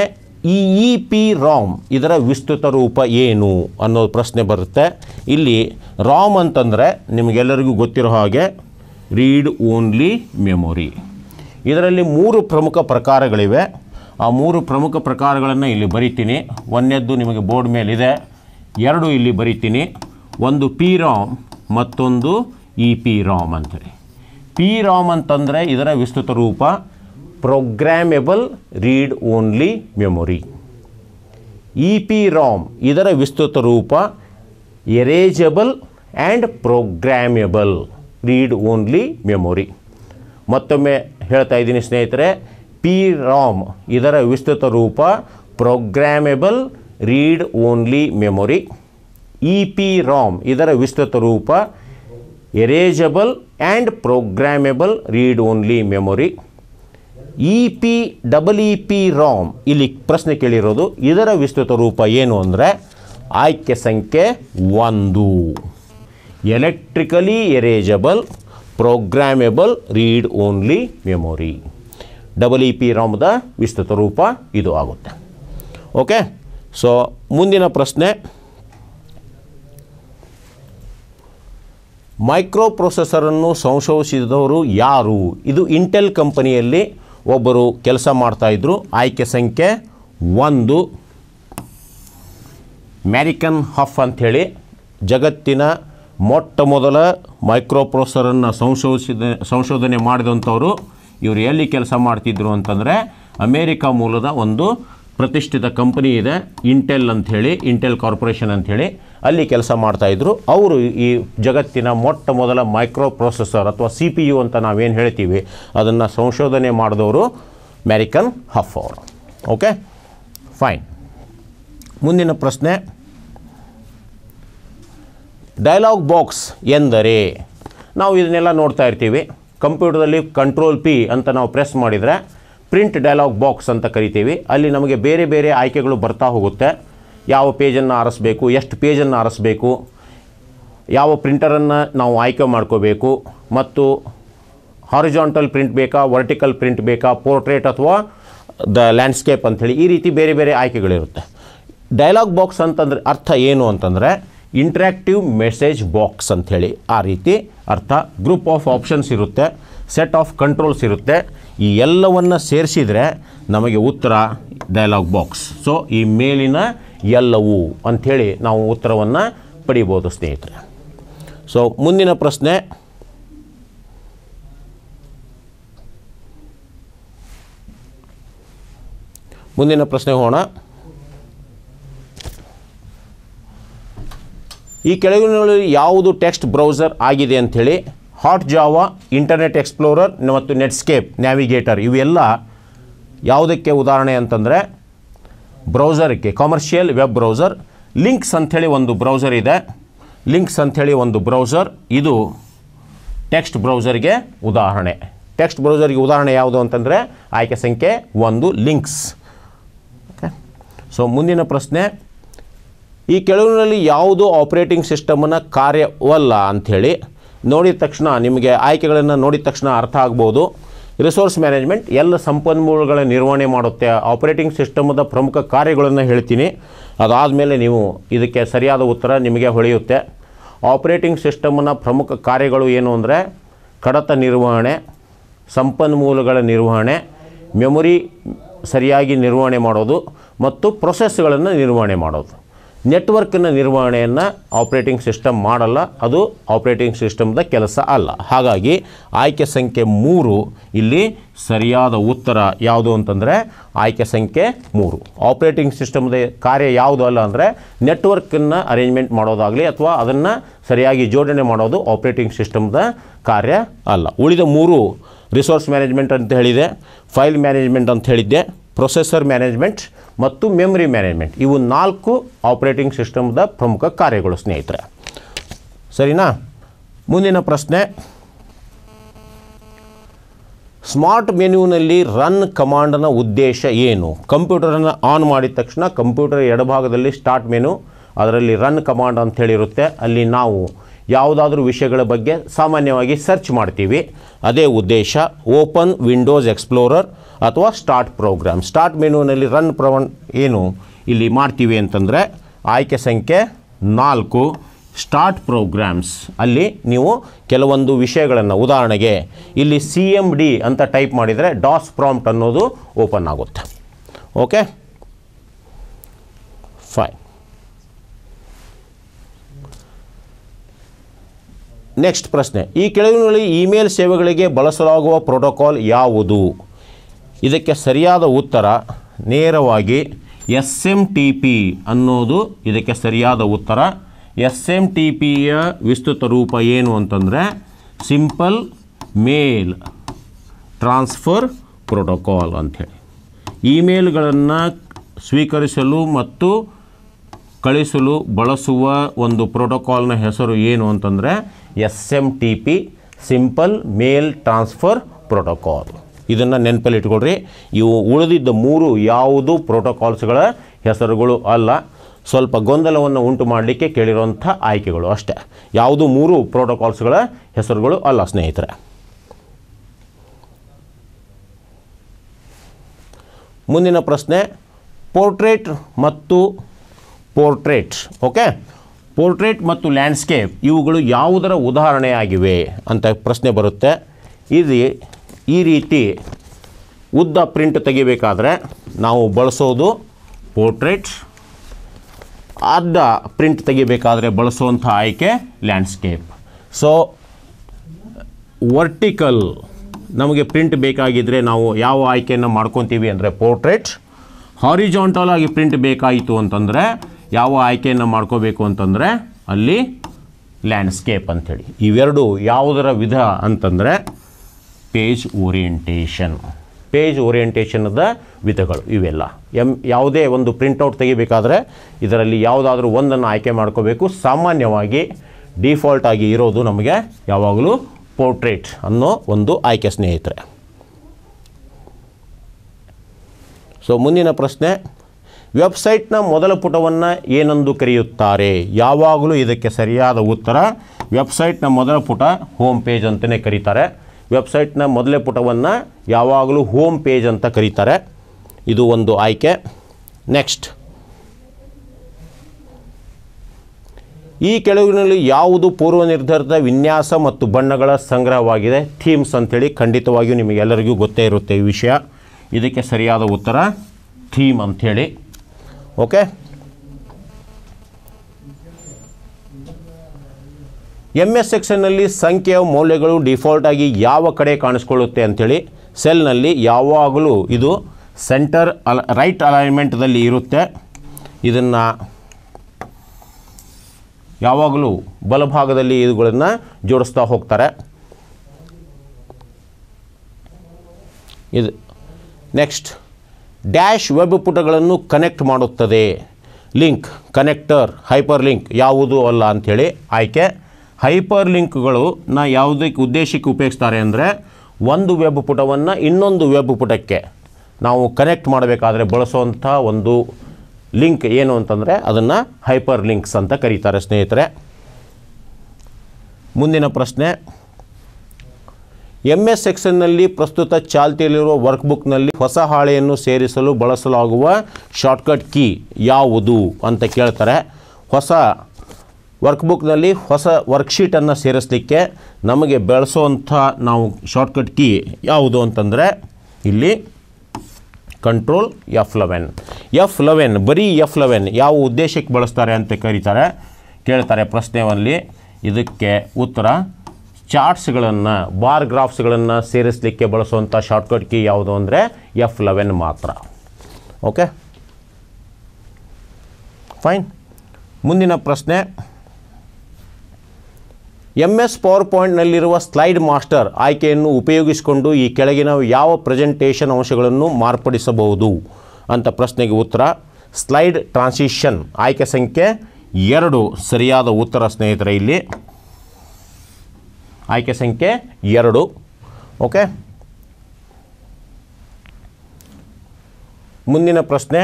ಈ ಇ ಪಿ ರಾಮ್ ಇದರ ವಿಸ್ತೃತ ರೂಪ ಏನು ಅನ್ನೋ ಪ್ರಶ್ನೆ ಬರುತ್ತೆ ಇಲ್ಲಿ ರಾಮ್ ಅಂತಂದರೆ ನಿಮಗೆಲ್ಲರಿಗೂ ಗೊತ್ತಿರೋ ಹಾಗೆ ರೀಡ್ ಓನ್ಲಿ ಮೆಮೊರಿ ಇದರಲ್ಲಿ ಮೂರು ಪ್ರಮುಖ ಪ್ರಕಾರಗಳಿವೆ ಆ ಮೂರು ಪ್ರಮುಖ ಪ್ರಕಾರಗಳನ್ನು ಇಲ್ಲಿ ಬರಿತೀನಿ ಒಂದೆದ್ದು ನಿಮಗೆ ಬೋರ್ಡ್ ಮೇಲಿದೆ ಎರಡು ಇಲ್ಲಿ ಬರಿತೀನಿ ಒಂದು ಪಿ ರಾಮ್ ಮತ್ತೊಂದು ಇ ಪಿ ರಾಮ್ ಅಂತೇಳಿ ಪಿ ರಾಮ್ ಅಂತಂದರೆ ಇದರ ವಿಸ್ತೃತ ರೂಪ programmable read only memory E P ROM ಇದರ ವಿಸ್ತೃತ ರೂಪ erasable and programmable read only memory ಮತ್ತೊಮ್ಮೆ ಹೇಳ್ತಾ ಇದ್ದೀನಿ ಸ್ನೇಹಿತರೆ ಪಿ ರಾಮ್ ಇದರ ವಿಸ್ತೃತ ರೂಪ programmable read only memory E P ROM ಇದರ ವಿಸ್ತೃತ ರೂಪ erasable and programmable read only memory E P double E P ROM ಇಲ್ಲಿ ಪ್ರಶ್ನೆ ಕೇಳಿರೋದು ಇದರ ವಿಸ್ತೃತ ರೂಪ ಏನು ಅಂದರೆ ಆಯ್ಕೆ ಸಂಖ್ಯೆ ಒಂದು electrically erasable programmable read only memory double E P ರಾಮ್ದ ವಿಸ್ತೃತ ರೂಪ ಇದು ಆಗುತ್ತೆ ಓಕೆ ಸೊ ಮುಂದಿನ ಪ್ರಶ್ನೆ ಮೈಕ್ರೋ ಪ್ರೊಸೆಸರನ್ನು ಸಂಶೋಧಿಸಿದವರು ಯಾರು ಇದು ಇಂಟೆಲ್ ಕಂಪನಿಯಲ್ಲಿ ಒಬ್ಬರು ಕೆಲಸ ಮಾಡ್ತಾಯಿದ್ರು ಆಯ್ಕೆ ಸಂಖ್ಯೆ ಒಂದು ಮ್ಯಾರಿಕನ್ ಹಫ್ ಅಂಥೇಳಿ ಜಗತ್ತಿನ ಮೊಟ್ಟ ಮೊದಲ ಮೈಕ್ರೋಪ್ರೊಸರನ್ನು ಸಂಶೋಧಿಸಿದ ಸಂಶೋಧನೆ ಮಾಡಿದಂಥವರು ಇವರು ಎಲ್ಲಿ ಕೆಲಸ ಮಾಡ್ತಿದ್ರು ಅಂತಂದರೆ ಅಮೇರಿಕಾ ಮೂಲದ ಒಂದು ಪ್ರತಿಷ್ಠಿತ ಕಂಪನಿ ಇದೆ ಇಂಟೆಲ್ ಅಂಥೇಳಿ ಇಂಟೆಲ್ ಕಾರ್ಪೊರೇಷನ್ ಅಂಥೇಳಿ ಅಲ್ಲಿ ಕೆಲಸ ಮಾಡ್ತಾಯಿದ್ರು ಅವರು ಈ ಜಗತ್ತಿನ ಮೊಟ್ಟ ಮೊದಲ ಮೈಕ್ರೋ ಪ್ರೊಸೆಸರ್ ಅಥವಾ ಸಿ ಪಿ ಯು ಅಂತ ನಾವೇನು ಹೇಳ್ತೀವಿ ಅದನ್ನು ಸಂಶೋಧನೆ ಮಾಡಿದವರು ಮ್ಯಾರಿಕನ್ ಹಫ್ ಅವರು ಓಕೆ ಫೈನ್ ಮುಂದಿನ ಪ್ರಶ್ನೆ ಡೈಲಾಗ್ ಬಾಕ್ಸ್ ಎಂದರೆ ನಾವು ಇದನ್ನೆಲ್ಲ ನೋಡ್ತಾ ಇರ್ತೀವಿ ಕಂಪ್ಯೂಟರ್ದಲ್ಲಿ ಕಂಟ್ರೋಲ್ ಪಿ ಅಂತ ನಾವು ಪ್ರೆಸ್ ಮಾಡಿದರೆ ಪ್ರಿಂಟ್ ಡೈಲಾಗ್ ಬಾಕ್ಸ್ ಅಂತ ಕರಿತೀವಿ ಅಲ್ಲಿ ನಮಗೆ ಬೇರೆ ಬೇರೆ ಆಯ್ಕೆಗಳು ಬರ್ತಾ ಹೋಗುತ್ತೆ ಯಾವ ಪೇಜನ್ನು ಆರಿಸ್ಬೇಕು ಎಷ್ಟು ಪೇಜನ್ನು ಆರಿಸ್ಬೇಕು ಯಾವ ಪ್ರಿಂಟರನ್ನು ನಾವು ಆಯ್ಕೆ ಮಾಡ್ಕೋಬೇಕು ಮತ್ತು ಹಾರಿಜಾಂಟಲ್ ಪ್ರಿಂಟ್ ಬೇಕಾ ವರ್ಟಿಕಲ್ ಪ್ರಿಂಟ್ ಬೇಕಾ ಪೋರ್ಟ್ರೇಟ್ ಅಥವಾ ದ ಲ್ಯಾಂಡ್ಸ್ಕೇಪ್ ಅಂಥೇಳಿ ಈ ರೀತಿ ಬೇರೆ ಬೇರೆ ಆಯ್ಕೆಗಳಿರುತ್ತೆ ಡೈಲಾಗ್ ಬಾಕ್ಸ್ ಅಂತಂದರೆ ಅರ್ಥ ಏನು ಅಂತಂದರೆ ಇಂಟ್ರ್ಯಾಕ್ಟಿವ್ ಮೆಸೇಜ್ ಬಾಕ್ಸ್ ಅಂಥೇಳಿ ಆ ರೀತಿ ಅರ್ಥ ಗ್ರೂಪ್ ಆಫ್ ಆಪ್ಷನ್ಸ್ ಇರುತ್ತೆ ಸೆಟ್ ಆಫ್ ಕಂಟ್ರೋಲ್ಸ್ ಇರುತ್ತೆ ಈ ಎಲ್ಲವನ್ನು ಸೇರಿಸಿದರೆ ನಮಗೆ ಉತ್ತರ ಡೈಲಾಗ್ ಬಾಕ್ಸ್ ಸೊ ಈ ಮೇಲಿನ ಎಲ್ಲವು ಅಂಥೇಳಿ ನಾವು ಉತ್ತರವನ್ನು ಪಡಿಬೋದು ಸ್ನೇಹಿತರೆ ಸೊ ಮುಂದಿನ ಪ್ರಶ್ನೆ ಮುಂದಿನ ಪ್ರಶ್ನೆ ಹೋಗೋಣ ಈ ಕೆಳಗಿನಲ್ಲಿ ಯಾವುದು ಟೆಕ್ಸ್ಟ್ ಬ್ರೌಸರ್ ಆಗಿದೆ ಅಂಥೇಳಿ ಹಾಟ್ ಜಾವಾ ಇಂಟರ್ನೆಟ್ ಎಕ್ಸ್ಪ್ಲೋರರ್ ಮತ್ತು ನೆಟ್ಸ್ಕೇಪ್ ನ್ಯಾವಿಗೇಟರ್ ಇವೆಲ್ಲ ಯಾವುದಕ್ಕೆ ಉದಾಹರಣೆ ಅಂತಂದರೆ ಬ್ರೌಸರ್ಗೆ ಕಮರ್ಷಿಯಲ್ ವೆಬ್ ಬ್ರೌಸರ್ ಲಿಂಕ್ಸ್ ಅಂಥೇಳಿ ಒಂದು ಬ್ರೌಸರ್ ಇದೆ ಲಿಂಕ್ಸ್ ಅಂಥೇಳಿ ಒಂದು ಬ್ರೌಸರ್ ಇದು ಟೆಕ್ಸ್ಟ್ ಬ್ರೌಸರ್ಗೆ ಉದಾಹರಣೆ ಟೆಕ್ಸ್ಟ್ ಬ್ರೌಸರ್ಗೆ ಉದಾಹರಣೆ ಯಾವುದು ಅಂತಂದರೆ ಆಯ್ಕೆ ಸಂಖ್ಯೆ ಒಂದು ಲಿಂಕ್ಸ್ ಓಕೆ ಸೊ ಮುಂದಿನ ಪ್ರಶ್ನೆ ಈ ಕೆಳಗಿನಲ್ಲಿ ಯಾವುದು ಆಪರೇಟಿಂಗ್ ಸಿಸ್ಟಮನ್ನು ಕಾರ್ಯವಲ್ಲ ಅಂಥೇಳಿ ನೋಡಿದ ತಕ್ಷಣ ನಿಮಗೆ ಆಯ್ಕೆಗಳನ್ನು ನೋಡಿದ ತಕ್ಷಣ ಅರ್ಥ ಆಗ್ಬೋದು ರಿಸೋರ್ಸ್ ಮ್ಯಾನೇಜ್ಮೆಂಟ್ ಎಲ್ಲ ಸಂಪನ್ಮೂಲಗಳ ನಿರ್ವಹಣೆ ಮಾಡುತ್ತೆ ಆಪರೇಟಿಂಗ್ ಸಿಸ್ಟಮದ ಪ್ರಮುಖ ಕಾರ್ಯಗಳನ್ನು ಹೇಳ್ತೀನಿ ಅದಾದಮೇಲೆ ನೀವು ಇದಕ್ಕೆ ಸರಿಯಾದ ಉತ್ತರ ನಿಮಗೆ ಹೊಳೆಯುತ್ತೆ ಆಪರೇಟಿಂಗ್ ಸಿಸ್ಟಮ್ನ ಪ್ರಮುಖ ಕಾರ್ಯಗಳು ಏನು ಅಂದರೆ ಕಡತ ನಿರ್ವಹಣೆ ಸಂಪನ್ಮೂಲಗಳ ನಿರ್ವಹಣೆ ಮೆಮೊರಿ ಸರಿಯಾಗಿ ನಿರ್ವಹಣೆ ಮಾಡೋದು ಮತ್ತು ಪ್ರೊಸೆಸ್ಗಳನ್ನು ನಿರ್ವಹಣೆ ಮಾಡೋದು ನೆಟ್ವರ್ಕಿನ ನಿರ್ವಹಣೆಯನ್ನು ಆಪ್ರೇಟಿಂಗ್ ಸಿಸ್ಟಮ್ ಮಾಡಲ್ಲ ಅದು ಆಪ್ರೇಟಿಂಗ್ ಸಿಸ್ಟಮ್ದ ಕೆಲಸ ಅಲ್ಲ ಹಾಗಾಗಿ ಆಯ್ಕೆ ಸಂಖ್ಯೆ ಮೂರು ಇಲ್ಲಿ ಸರಿಯಾದ ಉತ್ತರ ಯಾವುದು ಅಂತಂದರೆ ಆಯ್ಕೆ ಸಂಖ್ಯೆ ಮೂರು ಆಪ್ರೇಟಿಂಗ್ ಸಿಸ್ಟಮ್ದ ಕಾರ್ಯ ಯಾವುದು ಅಲ್ಲ ಅಂದರೆ ನೆಟ್ವರ್ಕನ್ನು ಅರೇಂಜ್ಮೆಂಟ್ ಮಾಡೋದಾಗಲಿ ಅಥವಾ ಅದನ್ನು ಸರಿಯಾಗಿ ಜೋಡಣೆ ಮಾಡೋದು ಆಪ್ರೇಟಿಂಗ್ ಸಿಸ್ಟಮ್ದ ಕಾರ್ಯ ಅಲ್ಲ ಉಳಿದ ಮೂರು ರಿಸೋರ್ಸ್ ಮ್ಯಾನೇಜ್ಮೆಂಟ್ ಅಂತ ಹೇಳಿದೆ ಫೈಲ್ ಮ್ಯಾನೇಜ್ಮೆಂಟ್ ಅಂತ ಹೇಳಿದ್ದೆ ಪ್ರೊಸೆಸರ್ ಮ್ಯಾನೇಜ್ಮೆಂಟ್ ಮತ್ತು ಮೆಮರಿ ಮ್ಯಾನೇಜ್ಮೆಂಟ್ ಇವು ನಾಲ್ಕು ಆಪರೇಟಿಂಗ್ ಸಿಸ್ಟಮ್ದ ಪ್ರಮುಖ ಕಾರ್ಯಗಳು ಸ್ನೇಹಿತರೆ ಸರಿನಾ ಮುಂದಿನ ಪ್ರಶ್ನೆ ಸ್ಮಾರ್ಟ್ ಮೆನ್ಯೂನಲ್ಲಿ ರನ್ ಕಮಾಂಡನ ಉದ್ದೇಶ ಏನು ಕಂಪ್ಯೂಟರನ್ನು ಆನ್ ಮಾಡಿದ ತಕ್ಷಣ ಕಂಪ್ಯೂಟರ್ ಎಡಭಾಗದಲ್ಲಿ ಸ್ಟಾರ್ಟ್ ಮೆನು ಅದರಲ್ಲಿ ರನ್ ಕಮಾಂಡ್ ಅಂತ ಹೇಳಿರುತ್ತೆ ಅಲ್ಲಿ ನಾವು ಯಾವುದಾದ್ರೂ ವಿಷಯಗಳ ಬಗ್ಗೆ ಸಾಮಾನ್ಯವಾಗಿ ಸರ್ಚ್ ಮಾಡ್ತೀವಿ ಅದೇ ಉದ್ದೇಶ ಓಪನ್ ವಿಂಡೋಸ್ ಎಕ್ಸ್ಪ್ಲೋರರ್ ಅಥವಾ ಸ್ಟಾರ್ಟ್ ಪ್ರೋಗ್ರಾಮ್ ಸ್ಟಾರ್ಟ್ ಮೆನುವಿನಲ್ಲಿ ರನ್ ಪ್ರವನ್ ಏನು ಇಲ್ಲಿ ಮಾಡ್ತೀವಿ ಅಂತಂದರೆ ಆಯ್ಕೆ ಸಂಖ್ಯೆ ನಾಲ್ಕು ಸ್ಟಾರ್ಟ್ ಪ್ರೋಗ್ರಾಮ್ಸ್ ಅಲ್ಲಿ ನೀವು ಕೆಲವೊಂದು ವಿಷಯಗಳನ್ನು ಉದಾಹರಣೆಗೆ ಇಲ್ಲಿ ಸಿ ಎಮ್ ಡಿ ಅಂತ ಟೈಪ್ ಮಾಡಿದರೆ ಡಾಸ್ ಪ್ರಾಂಪ್ಟ್ ಅನ್ನೋದು ಓಪನ್ ಆಗುತ್ತೆ ಓಕೆ ಫೈನ್ ನೆಕ್ಸ್ಟ್ ಪ್ರಶ್ನೆ ಈ ಕೆಳಗಿನಲ್ಲಿ ಇಮೇಲ್ ಸೇವೆಗಳಿಗೆ ಬಳಸಲಾಗುವ ಪ್ರೋಟೋಕಾಲ್ ಯಾವುದು ಇದಕ್ಕೆ ಸರಿಯಾದ ಉತ್ತರ ನೇರವಾಗಿ ಎಸ್ ಎಮ್ ಟಿ ಪಿ ಅನ್ನೋದು ಇದಕ್ಕೆ ಸರಿಯಾದ ಉತ್ತರ ಎಸ್ ಎಮ್ ಟಿ ಪಿಯ ವಿಸ್ತೃತ ರೂಪ ಏನು ಅಂತಂದರೆ ಸಿಂಪಲ್ ಮೇಲ್ ಟ್ರಾನ್ಸ್ಫರ್ ಪ್ರೋಟೋಕಾಲ್ ಅಂಥೇಳಿ ಇಮೇಲ್ಗಳನ್ನು ಸ್ವೀಕರಿಸಲು ಮತ್ತು ಕಳಿಸಲು ಬಳಸುವ ಒಂದು ಪ್ರೋಟೋಕಾಲ್ನ ಹೆಸರು ಏನು ಅಂತಂದರೆ S M T P simple mail transfer protocol ಇದನ್ನು ನೆನಪಲ್ಲಿ ಇಟ್ಕೊಳ್ರಿ ಇವು ಉಳಿದಿದ್ದ ಮೂರು ಯಾವುದು ಪ್ರೋಟೋಕಾಲ್ಸ್ಗಳ ಹೆಸರುಗಳು ಅಲ್ಲ ಸ್ವಲ್ಪ ಗೊಂದಲವನ್ನು ಉಂಟು ಮಾಡಲಿಕ್ಕೆ ಕೇಳಿರುವಂಥ ಆಯ್ಕೆಗಳು ಅಷ್ಟೇ ಯಾವುದು ಮೂರು ಪ್ರೋಟೋಕಾಲ್ಸ್ಗಳ ಹೆಸರುಗಳು ಅಲ್ಲ ಸ್ನೇಹಿತರೆ ಮುಂದಿನ ಪ್ರಶ್ನೆ ಪೋರ್ಟ್ರೇಟ್ ಮತ್ತು ಪೋರ್ಟ್ರೇಟ್ ಓಕೆ ಪೋರ್ಟ್ರೇಟ್ ಮತ್ತು ಲ್ಯಾಂಡ್ಸ್ಕೇಪ್ ಇವುಗಳು ಯಾವುದರ ಉದಾಹರಣೆಯಾಗಿವೆ ಅಂತ ಪ್ರಶ್ನೆ ಬರುತ್ತೆ ಇದು ಈ ರೀತಿ ಉದ್ದ ಪ್ರಿಂಟ್ ತೆಗಿಬೇಕಾದ್ರೆ ನಾವು ಬಳಸೋದು ಪೋರ್ಟ್ರೇಟ್ ಅದ್ದ ಪ್ರಿಂಟ್ ತೆಗಿಬೇಕಾದ್ರೆ ಬಳಸುವಂಥ ಆಯ್ಕೆ ಲ್ಯಾಂಡ್ಸ್ಕೇಪ್ ಸೊ ವರ್ಟಿಕಲ್ ನಮಗೆ ಪ್ರಿಂಟ್ ಬೇಕಾಗಿದ್ದರೆ ನಾವು ಯಾವ ಆಯ್ಕೆಯನ್ನು ಮಾಡ್ಕೊತೀವಿ ಅಂದರೆ ಪೋರ್ಟ್ರೇಟ್ ಹಾರಿಜಾಂಟಲ್ ಆಗಿ ಪ್ರಿಂಟ್ ಬೇಕಾಯಿತು ಅಂತಂದರೆ ಯಾವ ಆಯ್ಕೆಯನ್ನು ಮಾಡ್ಕೋಬೇಕು ಅಂತಂದರೆ ಅಲ್ಲಿ ಲ್ಯಾಂಡ್ಸ್ಕೇಪ್ ಅಂಥೇಳಿ ಇವೆರಡು ಯಾವುದರ ವಿಧ ಅಂತಂದರೆ ಪೇಜ್ ಓರಿಯೆಂಟೇಷನ್ ಪೇಜ್ ಓರಿಯೆಂಟೇಷನದ ವಿಧಗಳು ಇವೆಲ್ಲ ಎಮ್ ಯಾವುದೇ ಒಂದು ಪ್ರಿಂಟೌಟ್ ತೆಗಿಬೇಕಾದ್ರೆ ಇದರಲ್ಲಿ ಯಾವುದಾದ್ರೂ ಒಂದನ್ನು ಆಯ್ಕೆ ಮಾಡ್ಕೋಬೇಕು ಸಾಮಾನ್ಯವಾಗಿ ಡೀಫಾಲ್ಟ್ ಆಗಿ ಇರೋದು ನಮಗೆ ಯಾವಾಗಲೂ ಪೋರ್ಟ್ರೇಟ್ ಅನ್ನೋ ಒಂದು ಆಯ್ಕೆ ಸ್ನೇಹಿತರೆ ಸೊ ಮುಂದಿನ ಪ್ರಶ್ನೆ ವೆಬ್ಸೈಟ್ನ ಮೊದಲ ಪುಟವನ್ನು ಏನೆಂದು ಕರೆಯುತ್ತಾರೆ ಯಾವಾಗಲೂ ಇದಕ್ಕೆ ಸರಿಯಾದ ಉತ್ತರ ವೆಬ್ಸೈಟ್ನ ಮೊದಲ ಪುಟ ಹೋಮ್ ಪೇಜ್ ಅಂತಲೇ ಕರೀತಾರೆ ವೆಬ್ಸೈಟ್ನ ಮೊದಲೇ ಪುಟವನ್ನು ಯಾವಾಗಲೂ ಹೋಮ್ ಪೇಜ್ ಅಂತ ಕರೀತಾರೆ ಇದು ಒಂದು ಆಯ್ಕೆ ನೆಕ್ಸ್ಟ್ ಈ ಕೆಳಗಿನಲ್ಲಿ ಯಾವುದು ಪೂರ್ವನಿರ್ಧರಿತ ವಿನ್ಯಾಸ ಮತ್ತು ಬಣ್ಣಗಳ ಸಂಗ್ರಹವಾಗಿದೆ ಥೀಮ್ಸ್ ಅಂಥೇಳಿ ಖಂಡಿತವಾಗಿಯೂ ನಿಮಗೆಲ್ಲರಿಗೂ ಗೊತ್ತೇ ಇರುತ್ತೆ ಈ ವಿಷಯ ಇದಕ್ಕೆ ಸರಿಯಾದ ಉತ್ತರ ಥೀಮ್ ಅಂಥೇಳಿ ಓಕೆ ಎಮ್ ಎಸ್ ಸೆಕ್ಷನ್ನಲ್ಲಿ ಸಂಖ್ಯೆಯ ಮೌಲ್ಯಗಳು ಡಿಫಾಲ್ಟಾಗಿ ಯಾವ ಕಡೆ ಕಾಣಿಸ್ಕೊಳ್ಳುತ್ತೆ ಅಂಥೇಳಿ ಸೆಲ್ನಲ್ಲಿ ಯಾವಾಗಲೂ ಇದು ಸೆಂಟರ್ ಅಲ ರೈಟ್ ಅಲೈನ್ಮೆಂಟ್ದಲ್ಲಿ ಇರುತ್ತೆ ಇದನ್ನು ಯಾವಾಗಲೂ ಬಲಭಾಗದಲ್ಲಿ ಇದುಗಳನ್ನು ಜೋಡಿಸ್ತಾ ಹೋಗ್ತಾರೆ ಇದು ನೆಕ್ಸ್ಟ್ ಡ್ಯಾಶ್ ವೆಬ್ ಪುಟಗಳನ್ನು ಕನೆಕ್ಟ್ ಮಾಡುತ್ತದೆ ಲಿಂಕ್ ಕನೆಕ್ಟರ್ ಹೈಪರ್ ಲಿಂಕ್ ಯಾವುದು ಅಲ್ಲ ಅಂಥೇಳಿ ಆಯ್ಕೆ ಹೈಪರ್ ಲಿಂಕ್ಗಳು ನಾ ಯಾವುದಕ್ಕೆ ಉದ್ದೇಶಕ್ಕೆ ಉಪಯೋಗಿಸ್ತಾರೆ ಅಂದರೆ ಒಂದು ವೆಬ್ ಪುಟವನ್ನು ಇನ್ನೊಂದು ವೆಬ್ ಪುಟಕ್ಕೆ ನಾವು ಕನೆಕ್ಟ್ ಮಾಡಬೇಕಾದ್ರೆ ಬಳಸುವಂಥ ಒಂದು ಲಿಂಕ್ ಏನು ಅಂತಂದರೆ ಅದನ್ನು ಹೈಪರ್ ಲಿಂಕ್ಸ್ ಅಂತ ಕರೀತಾರೆ ಸ್ನೇಹಿತರೆ ಮುಂದಿನ ಪ್ರಶ್ನೆ ಎಮ್ ಎಸ್ ಸೆಕ್ಷನ್ನಲ್ಲಿ ಪ್ರಸ್ತುತ ಚಾಲ್ತಿಯಲ್ಲಿರುವ ವರ್ಕ್ಬುಕ್ನಲ್ಲಿ ಹೊಸ ಹಾಳೆಯನ್ನು ಸೇರಿಸಲು ಬಳಸಲಾಗುವ ಶಾರ್ಟ್ಕಟ್ ಕೀ ಯಾವುದು ಅಂತ ಕೇಳ್ತಾರೆ ಹೊಸ ವರ್ಕ್ಬುಕ್ನಲ್ಲಿ ಹೊಸ ವರ್ಕ್ಶೀಟನ್ನು ಸೇರಿಸಲಿಕ್ಕೆ ನಮಗೆ ಬೆಳೆಸೋವಂಥ ನಾವು ಶಾರ್ಟ್ಕಟ್ ಕೀ ಯಾವುದು ಅಂತಂದರೆ ಇಲ್ಲಿ control F eleven F eleven ಬರೀ ಎಫ್ ಲೆವೆನ್ ಯಾವ ಉದ್ದೇಶಕ್ಕೆ ಬಳಸ್ತಾರೆ ಅಂತ ಕರೀತಾರೆ ಕೇಳ್ತಾರೆ ಪ್ರಶ್ನೆಯಲ್ಲಿ ಇದಕ್ಕೆ ಉತ್ತರ ಚಾರ್ಟ್ಸ್ಗಳನ್ನು ಬಾರ್ ಗ್ರಾಫ್ಸ್ಗಳನ್ನು ಸೇರಿಸಲಿಕ್ಕೆ ಬಳಸುವಂಥ ಶಾರ್ಟ್ಕಟ್ ಕೀ ಯಾವುದು ಅಂದರೆ ಎಫ್ ಲೆವೆನ್ ಮಾತ್ರ ಓಕೆ ಫೈನ್ ಮುಂದಿನ ಪ್ರಶ್ನೆ ಎಮ್ ಎಸ್ ಪವರ್ ಪಾಯಿಂಟ್ನಲ್ಲಿರುವ ಸ್ಲೈಡ್ ಮಾಸ್ಟರ್ ಆಯ್ಕೆಯನ್ನು ಉಪಯೋಗಿಸಿಕೊಂಡು ಈ ಕೆಳಗಿನ ಯಾವ ಪ್ರೆಸೆಂಟೇಷನ್ ಅಂಶಗಳನ್ನು ಮಾರ್ಪಡಿಸಬಹುದು ಅಂತ ಪ್ರಶ್ನೆಗೆ ಉತ್ತರ ಸ್ಲೈಡ್ ಟ್ರಾನ್ಸಿಷನ್ ಆಯ್ಕೆ ಸಂಖ್ಯೆ ಎರಡು ಸರಿಯಾದ ಉತ್ತರ ಸ್ನೇಹಿತರೆ ಇಲ್ಲಿ ಆಯ್ಕೆ ಸಂಖ್ಯೆ ಎರಡು ಓಕೆ ಮುಂದಿನ ಪ್ರಶ್ನೆ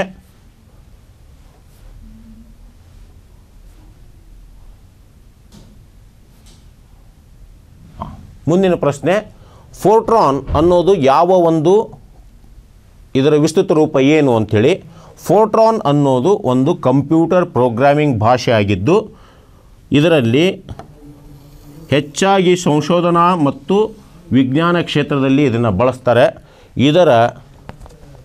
ಮುಂದಿನ ಪ್ರಶ್ನೆ ಫೋರ್ಟ್ರಾನ್ ಅನ್ನೋದು ಯಾವ ಒಂದು ಇದರ ವಿಸ್ತೃತ ರೂಪ ಏನು ಅಂಥೇಳಿ ಫೋರ್ಟ್ರಾನ್ ಅನ್ನೋದು ಒಂದು ಕಂಪ್ಯೂಟರ್ ಪ್ರೋಗ್ರಾಮಿಂಗ್ ಭಾಷೆ ಆಗಿದ್ದು ಇದರಲ್ಲಿ ಹೆಚ್ಚಾಗಿ ಸಂಶೋಧನಾ ಮತ್ತು ವಿಜ್ಞಾನ ಕ್ಷೇತ್ರದಲ್ಲಿ ಇದನ್ನು ಬಳಸ್ತಾರೆ ಇದರ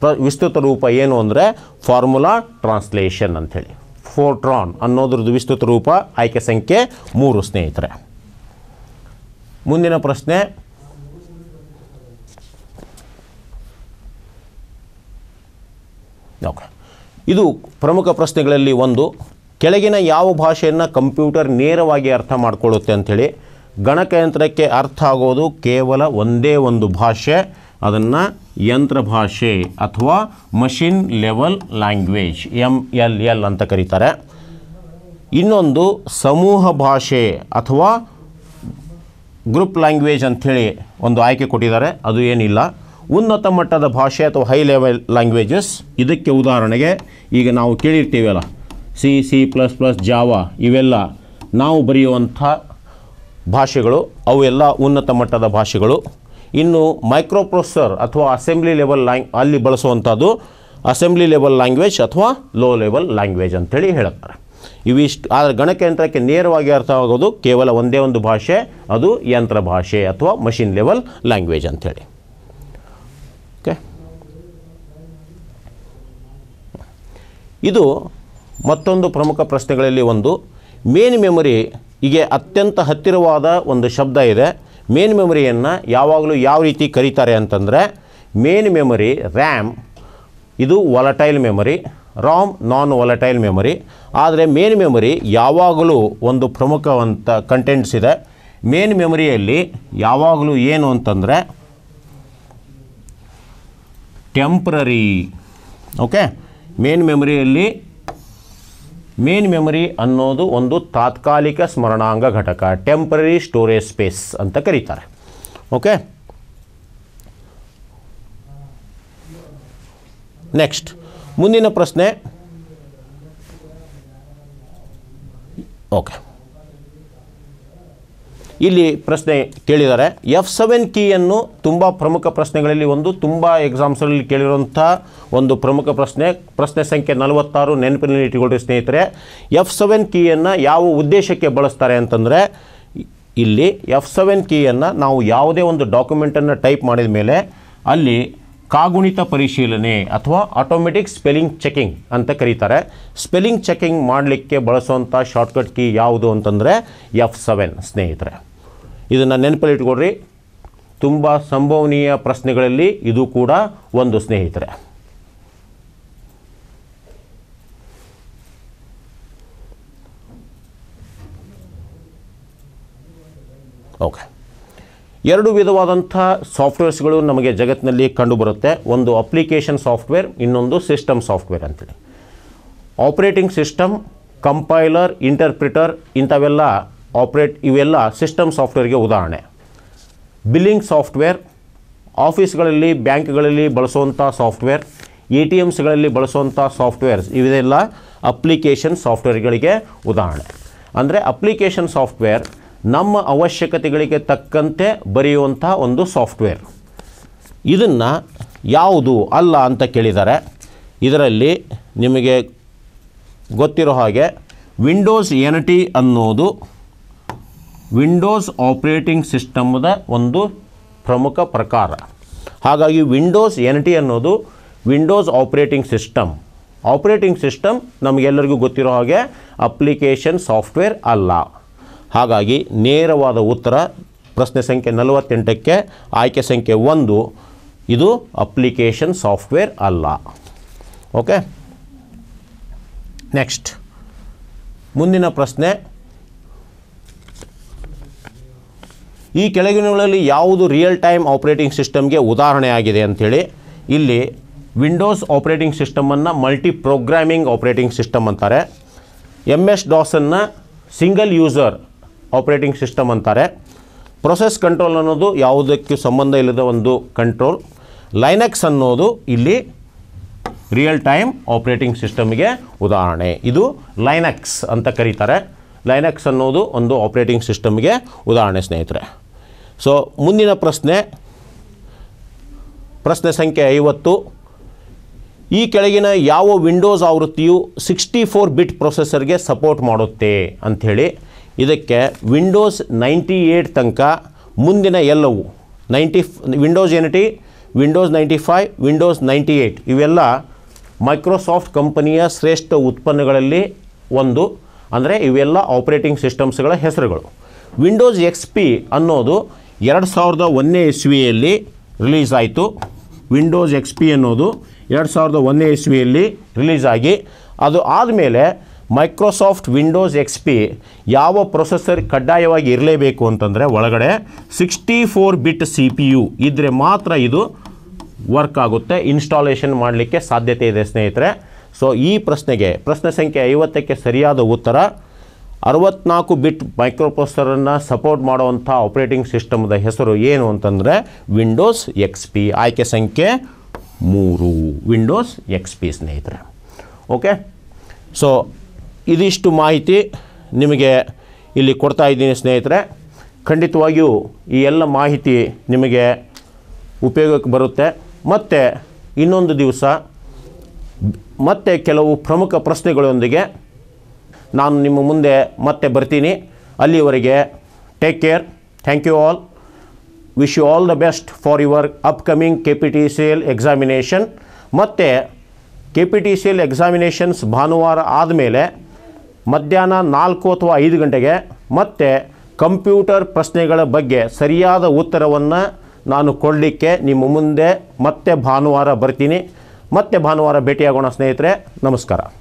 ಪ್ರ ವಿಸ್ತೃತ ರೂಪ ಏನು ಅಂದರೆ ಫಾರ್ಮುಲಾ ಟ್ರಾನ್ಸ್ಲೇಷನ್ ಅಂಥೇಳಿ ಫೋರ್ಟ್ರಾನ್ ಅನ್ನೋದ್ರದ್ದು ವಿಸ್ತೃತ ರೂಪ ಆಯ್ಕೆ ಸಂಖ್ಯೆ ಮೂರು ಸ್ನೇಹಿತರೆ ಮುಂದಿನ ಪ್ರಶ್ನೆ ಇದು ಪ್ರಮುಖ ಪ್ರಶ್ನೆಗಳಲ್ಲಿ ಒಂದು ಕೆಳಗಿನ ಯಾವ ಭಾಷೆಯನ್ನು ಕಂಪ್ಯೂಟರ್ ನೇರವಾಗಿ ಅರ್ಥ ಮಾಡಿಕೊಳ್ಳುತ್ತೆ ಅಂಥೇಳಿ ಗಣಕಯಂತ್ರಕ್ಕೆ ಅರ್ಥ ಆಗೋದು ಕೇವಲ ಒಂದೇ ಒಂದು ಭಾಷೆ ಅದನ್ನು ಯಂತ್ರ ಭಾಷೆ ಅಥವಾ machine level language M L L ಅಂತ ಕರೀತಾರೆ ಇನ್ನೊಂದು ಸಮೂಹ ಭಾಷೆ ಅಥವಾ ಗ್ರೂಪ್ ಲ್ಯಾಂಗ್ವೇಜ್ ಅಂಥೇಳಿ ಒಂದು ಆಯ್ಕೆ ಕೊಟ್ಟಿದ್ದಾರೆ ಅದು ಏನಿಲ್ಲ ಉನ್ನತ ಮಟ್ಟದ ಭಾಷೆ ಅಥವಾ ಹೈ ಲೆವೆಲ್ ಲ್ಯಾಂಗ್ವೇಜಸ್ ಇದಕ್ಕೆ ಉದಾಹರಣೆಗೆ ಈಗ ನಾವು ಕೇಳಿರ್ತೀವಲ್ಲ C C plus plus Java ಇವೆಲ್ಲ ನಾವು ಬರೆಯುವಂಥ ಭಾಷೆಗಳು ಅವೆಲ್ಲ ಉನ್ನತ ಮಟ್ಟದ ಭಾಷೆಗಳು ಇನ್ನು ಮೈಕ್ರೋಪ್ರೊಸೆಸರ್ ಅಥವಾ ಅಸೆಂಬ್ಲಿ ಲೆವೆಲ್ ಲ್ಯಾಂಗ್ ಅಲ್ಲಿ ಬಳಸುವಂಥದ್ದು ಅಸೆಂಬ್ಲಿ ಲೆವೆಲ್ ಲ್ಯಾಂಗ್ವೇಜ್ ಅಥವಾ ಲೋ ಲೆವೆಲ್ ಲ್ಯಾಂಗ್ವೇಜ್ ಅಂತೇಳಿ ಹೇಳುತ್ತಾರೆ ಇವಿಷ್ಟು ಆದರೆ ಗಣಕಯಂತ್ರಕ್ಕೆ ನೇರವಾಗಿ ಅರ್ಥವಾಗೋದು ಕೇವಲ ಒಂದೇ ಒಂದು ಭಾಷೆ ಅದು ಯಂತ್ರ ಭಾಷೆ ಅಥವಾ ಮಷಿನ್ ಲೆವೆಲ್ ಲ್ಯಾಂಗ್ವೇಜ್ ಅಂಥೇಳಿ ಓಕೆ ಇದು ಮತ್ತೊಂದು ಪ್ರಮುಖ ಪ್ರಶ್ನೆಗಳಲ್ಲಿ ಒಂದು ಮೇನ್ ಮೆಮೊರಿ ಹೀಗೆ ಅತ್ಯಂತ ಹತ್ತಿರವಾದ ಒಂದು ಶಬ್ದ ಇದೆ ಮೇನ್ ಮೆಮೊರಿಯನ್ನು ಯಾವಾಗಲೂ ಯಾವ ರೀತಿ ಕರೀತಾರೆ ಅಂತಂದರೆ ಮೇನ್ ಮೆಮೊರಿ ರ್ಯಾಮ್ ಇದು volatile memory ROM non volatile memory ಆದರೆ ಮೇನ್ ಮೆಮೊರಿ ಯಾವಾಗಲೂ ಒಂದು ಪ್ರಮುಖವಂತ ಕಂಟೆಂಟ್ಸ್ ಇದೆ ಮೇನ್ ಮೆಮೊರಿಯಲ್ಲಿ ಯಾವಾಗಲೂ ಏನು ಅಂತಂದರೆ ಟೆಂಪ್ರರಿ ಓಕೆ ಮೇನ್ ಮೆಮೊರಿಯಲ್ಲಿ ಮೇನ್ ಮೆಮೊರಿ ಅನ್ನೋದು ಒಂದು ತಾತ್ಕಾಲಿಕ ಸ್ಮರಣಾಂಗ ಘಟಕ ಟೆಂಪ್ರರಿ ಸ್ಟೋರೇಜ್ ಸ್ಪೇಸ್ ಅಂತ ಕರೀತಾರೆ ಓಕೆ ನೆಕ್ಸ್ಟ್ ಮುಂದಿನ ಪ್ರಶ್ನೆ ಓಕೆ ಇಲ್ಲಿ ಪ್ರಶ್ನೆ ಕೇಳಿದ್ದಾರೆ ಎಫ್ ಸೆವೆನ್ ಕಿಯನ್ನು ತುಂಬ ಪ್ರಮುಖ ಪ್ರಶ್ನೆಗಳಲ್ಲಿ ಒಂದು ತುಂಬ ಎಕ್ಸಾಮ್ಸ್ಗಳಲ್ಲಿ ಕೇಳಿರುವಂಥ ಒಂದು ಪ್ರಮುಖ ಪ್ರಶ್ನೆ ಪ್ರಶ್ನೆ ಸಂಖ್ಯೆ ನಲವತ್ತಾರು ನೆನಪಿನಲ್ಲಿ ಇಟ್ಟುಕೊಳ್ಳಿ ಸ್ನೇಹಿತರೆ ಎಫ್ ಸೆವೆನ್ ಕೀಯನ್ನು ಯಾವ ಉದ್ದೇಶಕ್ಕೆ ಬಳಸ್ತಾರೆ ಅಂತಂದರೆ ಇಲ್ಲಿ ಎಫ್ ಸೆವೆನ್ ಕಿಯನ್ನು ನಾವು ಯಾವುದೇ ಒಂದು ಡಾಕ್ಯುಮೆಂಟನ್ನು ಟೈಪ್ ಮಾಡಿದ ಮೇಲೆ ಅಲ್ಲಿ ಕಾಗುಣಿತ ಪರಿಶೀಲನೆ ಅಥವಾ ಆಟೋಮೆಟಿಕ್ ಸ್ಪೆಲ್ಲಿಂಗ್ ಚೆಕಿಂಗ್ ಅಂತ ಕರೀತಾರೆ ಸ್ಪೆಲ್ಲಿಂಗ್ ಚೆಕಿಂಗ್ ಮಾಡಲಿಕ್ಕೆ ಬಳಸುವಂಥ ಶಾರ್ಟ್ಕಟ್ ಕೀ ಯಾವುದು ಅಂತಂದರೆ ಎಫ್ ಸೆವೆನ್ ಸ್ನೇಹಿತರೆ ಇದನ್ನು ನೆನಪಲ್ಲಿ ಇಟ್ಕೊಡ್ರಿ ತುಂಬ ಸಂಭವನೀಯ ಪ್ರಶ್ನೆಗಳಲ್ಲಿ ಇದು ಕೂಡ ಒಂದು ಸ್ನೇಹಿತರೆ ಓಕೆ ಎರಡು ವಿಧವಾದಂಥ ಸಾಫ್ಟ್ವೇರ್ಸ್ಗಳು ನಮಗೆ ಜಗತ್ತಿನಲ್ಲಿ ಕಂಡುಬರುತ್ತೆ ಒಂದು ಅಪ್ಲಿಕೇಶನ್ ಸಾಫ್ಟ್ವೇರ್ ಇನ್ನೊಂದು ಸಿಸ್ಟಮ್ ಸಾಫ್ಟ್ವೇರ್ ಅಂತೇಳಿ ಆಪ್ರೇಟಿಂಗ್ ಸಿಸ್ಟಮ್ ಕಂಪೈಲರ್ ಇಂಟರ್ಪ್ರಿಟರ್ ಇಂಥವೆಲ್ಲ ಆಪ್ರೇಟ್ ಇವೆಲ್ಲ ಸಿಸ್ಟಮ್ ಸಾಫ್ಟ್ವೇರ್ಗೆ ಉದಾಹರಣೆ ಬಿಲ್ಲಿಂಗ್ ಸಾಫ್ಟ್ವೇರ್ ಆಫೀಸ್ಗಳಲ್ಲಿ ಬ್ಯಾಂಕ್ಗಳಲ್ಲಿ ಬಳಸುವಂಥ ಸಾಫ್ಟ್ವೇರ್ ಎ ಟಿ ಎಮ್ಸ್ಗಳಲ್ಲಿ ಬಳಸುವಂಥ ಸಾಫ್ಟ್ವೇರ್ಸ್ ಇವೆಲ್ಲ ಅಪ್ಲಿಕೇಶನ್ ಸಾಫ್ಟ್ವೇರ್ಗಳಿಗೆ ಉದಾಹರಣೆ ಅಂದರೆ ಅಪ್ಲಿಕೇಶನ್ ಸಾಫ್ಟ್ವೇರ್ ನಮ್ಮ ಅವಶ್ಯಕತೆಗಳಿಗೆ ತಕ್ಕಂತೆ ಬರೆಯುವಂಥ ಒಂದು ಸಾಫ್ಟ್ವೇರ್ ಇದನ್ನು ಯಾವುದು ಅಲ್ಲ ಅಂತ ಕೇಳಿದ್ದಾರೆ ಇದರಲ್ಲಿ ನಿಮಗೆ ಗೊತ್ತಿರೋ ಹಾಗೆ ವಿಂಡೋಸ್ ಎನ್ ಟಿ ಅನ್ನೋದು ವಿಂಡೋಸ್ ಆಪ್ರೇಟಿಂಗ್ ಸಿಸ್ಟಮ್ದ ಒಂದು ಪ್ರಮುಖ ಪ್ರಕಾರ ಹಾಗಾಗಿ ವಿಂಡೋಸ್ ಎನ್ ಟಿ ಅನ್ನೋದು Windows operating system operating system ನಮಗೆಲ್ಲರಿಗೂ ಗೊತ್ತಿರೋ ಹಾಗೆ ಅಪ್ಲಿಕೇಶನ್ ಸಾಫ್ಟ್ವೇರ್ ಅಲ್ಲ ಹಾಗಾಗಿ ನೇರವಾದ ಉತ್ತರ ಪ್ರಶ್ನೆ ಸಂಖ್ಯೆ ನಲವತ್ತೆಂಟಕ್ಕೆ ಆಯ್ಕೆ ಸಂಖ್ಯೆ ಒಂದು ಇದು ಅಪ್ಲಿಕೇಶನ್ ಸಾಫ್ಟ್ವೇರ್ ಅಲ್ಲ ಓಕೆ ನೆಕ್ಸ್ಟ್ ಮುಂದಿನ ಪ್ರಶ್ನೆ ಈ ಕೆಳಗಿನಗಳಲ್ಲಿ ಯಾವುದು ರಿಯಲ್ ಟೈಮ್ ಆಪರೇಟಿಂಗ್ ಸಿಸ್ಟಮ್ಗೆ ಉದಾಹರಣೆಯಾಗಿದೆ ಅಂಥೇಳಿ ಇಲ್ಲಿ ವಿಂಡೋಸ್ ಆಪ್ರೇಟಿಂಗ್ ಸಿಸ್ಟಮನ್ನು ಮಲ್ಟಿ ಪ್ರೋಗ್ರಾಮಿಂಗ್ ಆಪರೇಟಿಂಗ್ ಸಿಸ್ಟಮ್ ಅಂತಾರೆ ಎಮ್ ಎಸ್ ಡಾಸನ್ನು ಸಿಂಗಲ್ ಯೂಸರ್ ಆಪ್ರೇಟಿಂಗ್ ಸಿಸ್ಟಮ್ ಅಂತಾರೆ ಪ್ರೊಸೆಸ್ ಕಂಟ್ರೋಲ್ ಅನ್ನೋದು ಯಾವುದಕ್ಕೂ ಸಂಬಂಧ ಇಲ್ಲದ ಒಂದು ಕಂಟ್ರೋಲ್ ಲೈನೆಕ್ಸ್ ಅನ್ನೋದು ಇಲ್ಲಿ ರಿಯಲ್ ಟೈಮ್ ಆಪ್ರೇಟಿಂಗ್ ಸಿಸ್ಟಮ್ಗೆ ಉದಾಹರಣೆ ಇದು ಲೈನೆಕ್ಸ್ ಅಂತ ಕರೀತಾರೆ ಲೈನೆಕ್ಸ್ ಅನ್ನೋದು ಒಂದು ಆಪ್ರೇಟಿಂಗ್ ಸಿಸ್ಟಮ್ಗೆ ಉದಾಹರಣೆ ಸ್ನೇಹಿತರೆ ಸೊ ಮುಂದಿನ ಪ್ರಶ್ನೆ ಪ್ರಶ್ನೆ ಸಂಖ್ಯೆ ಐವತ್ತು ಈ ಕೆಳಗಿನ ಯಾವ ವಿಂಡೋಸ್ ಆವೃತ್ತಿಯು ಸಿಕ್ಸ್ಟಿ ಫೋರ್ ಬಿಟ್ ಪ್ರೊಸೆಸರ್ಗೆ ಸಪೋರ್ಟ್ ಮಾಡುತ್ತೆ ಅಂಥೇಳಿ ಇದಕ್ಕೆ ವಿಂಡೋಸ್ ನೈಂಟಿ ಏಯ್ಟ್ ತನಕ ಮುಂದಿನ ಎಲ್ಲವು ninety Windows N T Windows ninety five Windows ninety eight ಇವೆಲ್ಲ ಮೈಕ್ರೋಸಾಫ್ಟ್ ಕಂಪನಿಯ ಶ್ರೇಷ್ಠ ಉತ್ಪನ್ನಗಳಲ್ಲಿ ಒಂದು ಅಂದರೆ ಇವೆಲ್ಲ ಆಪ್ರೇಟಿಂಗ್ ಸಿಸ್ಟಮ್ಸ್ಗಳ ಹೆಸರುಗಳು ವಿಂಡೋಸ್ ಎಕ್ಸ್ ಪಿ ಅನ್ನೋದು ಎರಡು ಸಾವಿರದ ಒಂದನೇ ಇಸ್ವಿಯಲ್ಲಿ ರಿಲೀಸ್ ಆಯಿತು ವಿಂಡೋಸ್ ಎಕ್ಸ್ ಪಿ ಅನ್ನೋದು ಎರಡು ಸಾವಿರದ ಒಂದನೇ ಇಸ್ವಿಯಲ್ಲಿ ರಿಲೀಸ್ ಆಗಿ ಅದು ಆದಮೇಲೆ ಮೈಕ್ರೋಸಾಫ್ಟ್ ವಿಂಡೋಸ್ ಎಕ್ಸ್ ಪಿ ಯಾವ ಪ್ರೊಸೆಸರ್ ಕಡ್ಡಾಯವಾಗಿ ಇರಲೇಬೇಕು ಅಂತಂದರೆ ಒಳಗಡೆ sixty four bit C P U ಇದ್ದರೆ ಮಾತ್ರ ಇದು ವರ್ಕ್ ಆಗುತ್ತೆ ಇನ್ಸ್ಟಾಲೇಷನ್ ಮಾಡಲಿಕ್ಕೆ ಸಾಧ್ಯತೆ ಇದೆ ಸ್ನೇಹಿತರೆ ಸೊ ಈ ಪ್ರಶ್ನೆಗೆ ಪ್ರಶ್ನೆ ಸಂಖ್ಯೆ ಐವತ್ತಕ್ಕೆ ಸರಿಯಾದ ಉತ್ತರ ಅರವತ್ನಾಲ್ಕು ಬಿಟ್ ಮೈಕ್ರೋಪ್ರೊಸರನ್ನು ಸಪೋರ್ಟ್ ಮಾಡುವಂಥ ಆಪರೇಟಿಂಗ್ ಸಿಸ್ಟಮ್ದ ಹೆಸರು ಏನು ಅಂತಂದರೆ ವಿಂಡೋಸ್ ಎಕ್ಸ್ ಪಿ ಆಯ್ಕೆ ಸಂಖ್ಯೆ ಮೂರು ವಿಂಡೋಸ್ ಎಕ್ಸ್ ಪಿ ಸ್ನೇಹಿತರೆ ಓಕೆ ಸೊ ಇದಿಷ್ಟು ಮಾಹಿತಿ ನಿಮಗೆ ಇಲ್ಲಿ ಕೊಡ್ತಾ ಇದ್ದೀನಿ ಸ್ನೇಹಿತರೆ ಖಂಡಿತವಾಗಿಯೂ ಈ ಎಲ್ಲ ಮಾಹಿತಿ ನಿಮಗೆ ಉಪಯೋಗಕ್ಕೆ ಬರುತ್ತೆ ಮತ್ತು ಇನ್ನೊಂದು ದಿವಸ ಮತ್ತೆ ಕೆಲವು ಪ್ರಮುಖ ಪ್ರಶ್ನೆಗಳೊಂದಿಗೆ ನಾನು ನಿಮ್ಮ ಮುಂದೆ ಮತ್ತೆ ಬರ್ತೀನಿ ಅಲ್ಲಿವರೆಗೆ take care thank you all wish you all the best for your upcoming K P T C L examination ಮತ್ತು K P T C L examinations ಭಾನುವಾರ ಆದಮೇಲೆ ಮಧ್ಯಾಹ್ನ ನಾಲ್ಕು ಅಥವಾ ಐದು ಗಂಟೆಗೆ ಮತ್ತೆ ಕಂಪ್ಯೂಟರ್ ಪ್ರಶ್ನೆಗಳ ಬಗ್ಗೆ ಸರಿಯಾದ ಉತ್ತರವನ್ನು ನಾನು ಕೊಡಲಿಕ್ಕೆ ನಿಮ್ಮ ಮುಂದೆ ಮತ್ತೆ ಭಾನುವಾರ ಬರ್ತೀನಿ ಮತ್ತೆ ಭಾನುವಾರ ಭೇಟಿಯಾಗೋಣ ಸ್ನೇಹಿತರೆ ನಮಸ್ಕಾರ